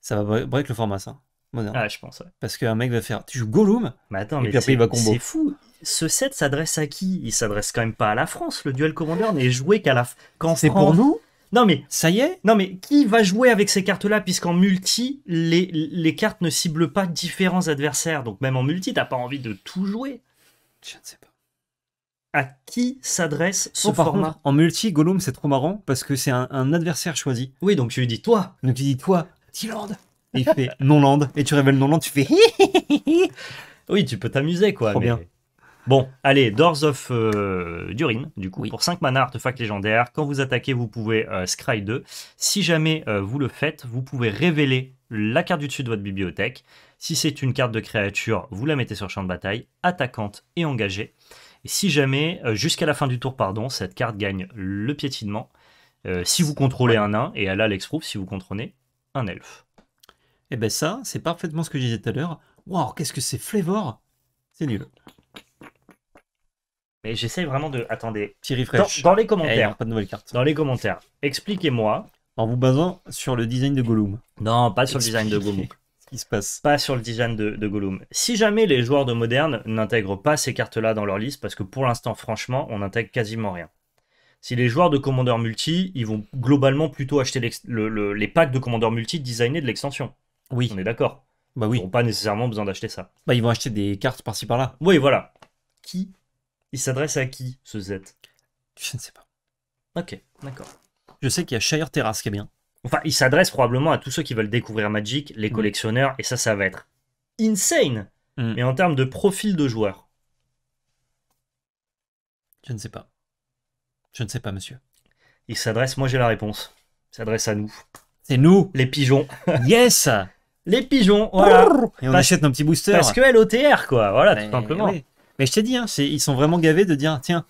ça va break le format, ça. Moderne. Ah, je pense. Ouais. Parce qu'un mec va faire, tu joues Gollum. Mais attends, et mais puis après il va combo. C'est fou. Ce set s'adresse à qui Il s'adresse quand même pas à la France. Le duel commandeur n'est joué qu'à la. Quand c'est pour nous non mais ça y est, non mais qui va jouer avec ces cartes-là puisqu'en multi, les, cartes ne ciblent pas différents adversaires. Donc même en multi, t'as pas envie de tout jouer. Je ne sais pas à qui s'adresse ce format En multi, Gollum, c'est trop marrant parce que c'est un, adversaire choisi. Oui, donc tu lui dis toi. Donc tu dis toi, Tiland. Et il fait non-land. Et tu révèles non-land, tu fais. oui, tu peux t'amuser quoi. Trop bien. Bon, allez, Doors of euh, Durin, du coup, pour 5 mana fac Légendaire. Quand vous attaquez, vous pouvez euh, Scry 2. Si jamais euh, vous le faites, vous pouvez révéler la carte du dessus de votre bibliothèque. Si c'est une carte de créature, vous la mettez sur champ de bataille, attaquante et engagée. Et si jamais, jusqu'à la fin du tour, pardon, cette carte gagne le piétinement, si vous contrôlez un nain, et à a l'exproof si vous contrôlez un elfe. Et eh ben ça, c'est parfaitement ce que je disais tout à l'heure. Waouh, qu'est-ce que c'est flavor C'est nul. Mais j'essaie vraiment de. Attendez. Petit refresh. Dans, les commentaires. Eh, pas de nouvelles cartes. Dans les commentaires. Expliquez-moi. En vous basant sur le design de Gollum. Non, pas sur le design de Gollum. Ce qui se passe. Pas sur le design de, de Gollum. Si jamais les joueurs de moderne n'intègrent pas ces cartes-là dans leur liste, parce que pour l'instant, franchement, on n'intègre quasiment rien. Si les joueurs de Commander Multi, ils vont globalement plutôt acheter les packs de Commander Multi designés de l'extension. Oui. On est d'accord. Bah oui. Ils n'auront pas nécessairement besoin d'acheter ça. Bah ils vont acheter des cartes par-ci par-là. Oui, voilà. Qui il s'adresse à qui, ce Z Je ne sais pas. Ok, d'accord. Je sais qu'il y a Shire Terrace qui est bien. Enfin, il s'adresse probablement à tous ceux qui veulent découvrir Magic, les mm. collectionneurs, et ça, ça va être insane. Mm. Mais en termes de profil de joueur. Je ne sais pas. Je ne sais pas, monsieur. Il s'adresse, moi j'ai la réponse. Il s'adresse à nous. C'est nous Les pigeons. Yes Les pigeons, voilà. Et on achète nos petits boosters. Parce que LOTR, quoi, voilà, tout simplement. Mais je t'ai dit, hein, ils sont vraiment gavés de dire tiens,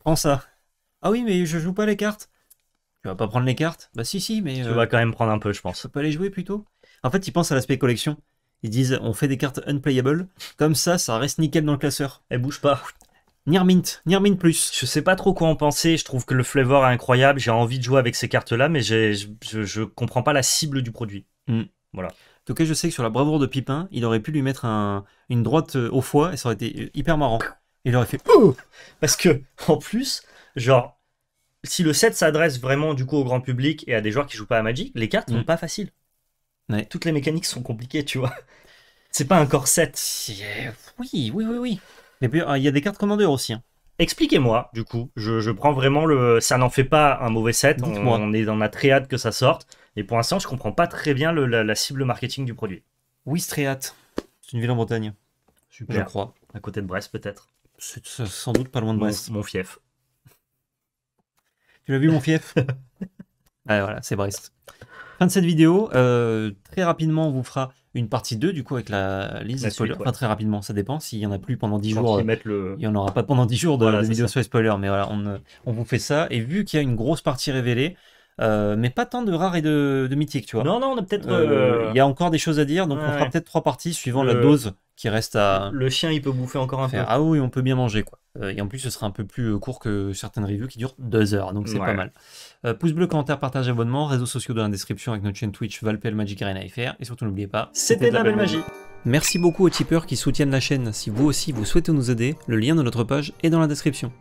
prends ça. Ah oui, mais je joue pas les cartes. Tu vas pas prendre les cartes Bah si, si, mais. Tu euh, vas quand même prendre un peu, je pense. Tu peux pas les jouer plutôt En fait, ils pensent à l'aspect collection. Ils disent on fait des cartes unplayable, comme ça, ça reste nickel dans le classeur. Elle bouge pas. Nirmint, Nirmint plus. Je sais pas trop quoi en penser, je trouve que le flavor est incroyable, j'ai envie de jouer avec ces cartes-là, mais je, comprends pas la cible du produit. Hmm. Voilà tout je sais que sur la bravoure de Pipin, il aurait pu lui mettre une droite euh, au foie et ça aurait été euh, hyper marrant. il aurait fait oh! Parce que, en plus, genre, si le set s'adresse vraiment du coup au grand public et à des joueurs qui jouent pas à Magic, les cartes sont mm. pas faciles. Toutes les mécaniques sont compliquées, tu vois. C'est pas un corps 7. Oui, oui, oui, oui. Et puis, ah, il y a des cartes commandeurs aussi. Hein. Expliquez-moi, du coup. Je, prends vraiment le. Ça n'en fait pas un mauvais set. Dites-moi, on, est dans la triade que ça sorte. Et pour l'instant, je comprends pas très bien la, cible marketing du produit. Oui, C'est une ville en Bretagne. Je crois. À côté de Brest, peut-être. C'est sans doute pas loin de Brest. Mon, fief. Tu l'as vu, mon fief ah, voilà, c'est Brest. Fin de cette vidéo. Euh, très rapidement, on vous fera une partie 2, du coup, avec la liste des spoilers. très rapidement, ça dépend. S'il n'y en a plus pendant 10 jours, il n'y en aura pas pendant 10 jours de, vidéo de sur les Mais voilà, on, euh, on vous fait ça. Et vu qu'il y a une grosse partie révélée, euh, mais pas tant de rares et de, de mythiques, tu vois. Non, non, on a peut-être. Euh, euh, il y a encore des choses à dire, donc on fera peut-être trois parties suivant la dose qui reste à. Le chien, il peut bouffer encore un faire. peu. Ah oui, on peut bien manger, quoi. Et en plus, ce sera un peu plus court que certaines reviews qui durent deux heures, donc c'est pas mal. pouce bleu, commentaire, partage, abonnement, réseaux sociaux dans la description avec notre chaîne Twitch Valpel Magic Arena FR. Et surtout, n'oubliez pas, c'était de, la, belle magie. magie. Merci beaucoup aux tipeurs qui soutiennent la chaîne. Si vous aussi vous souhaitez nous aider, le lien de notre page est dans la description.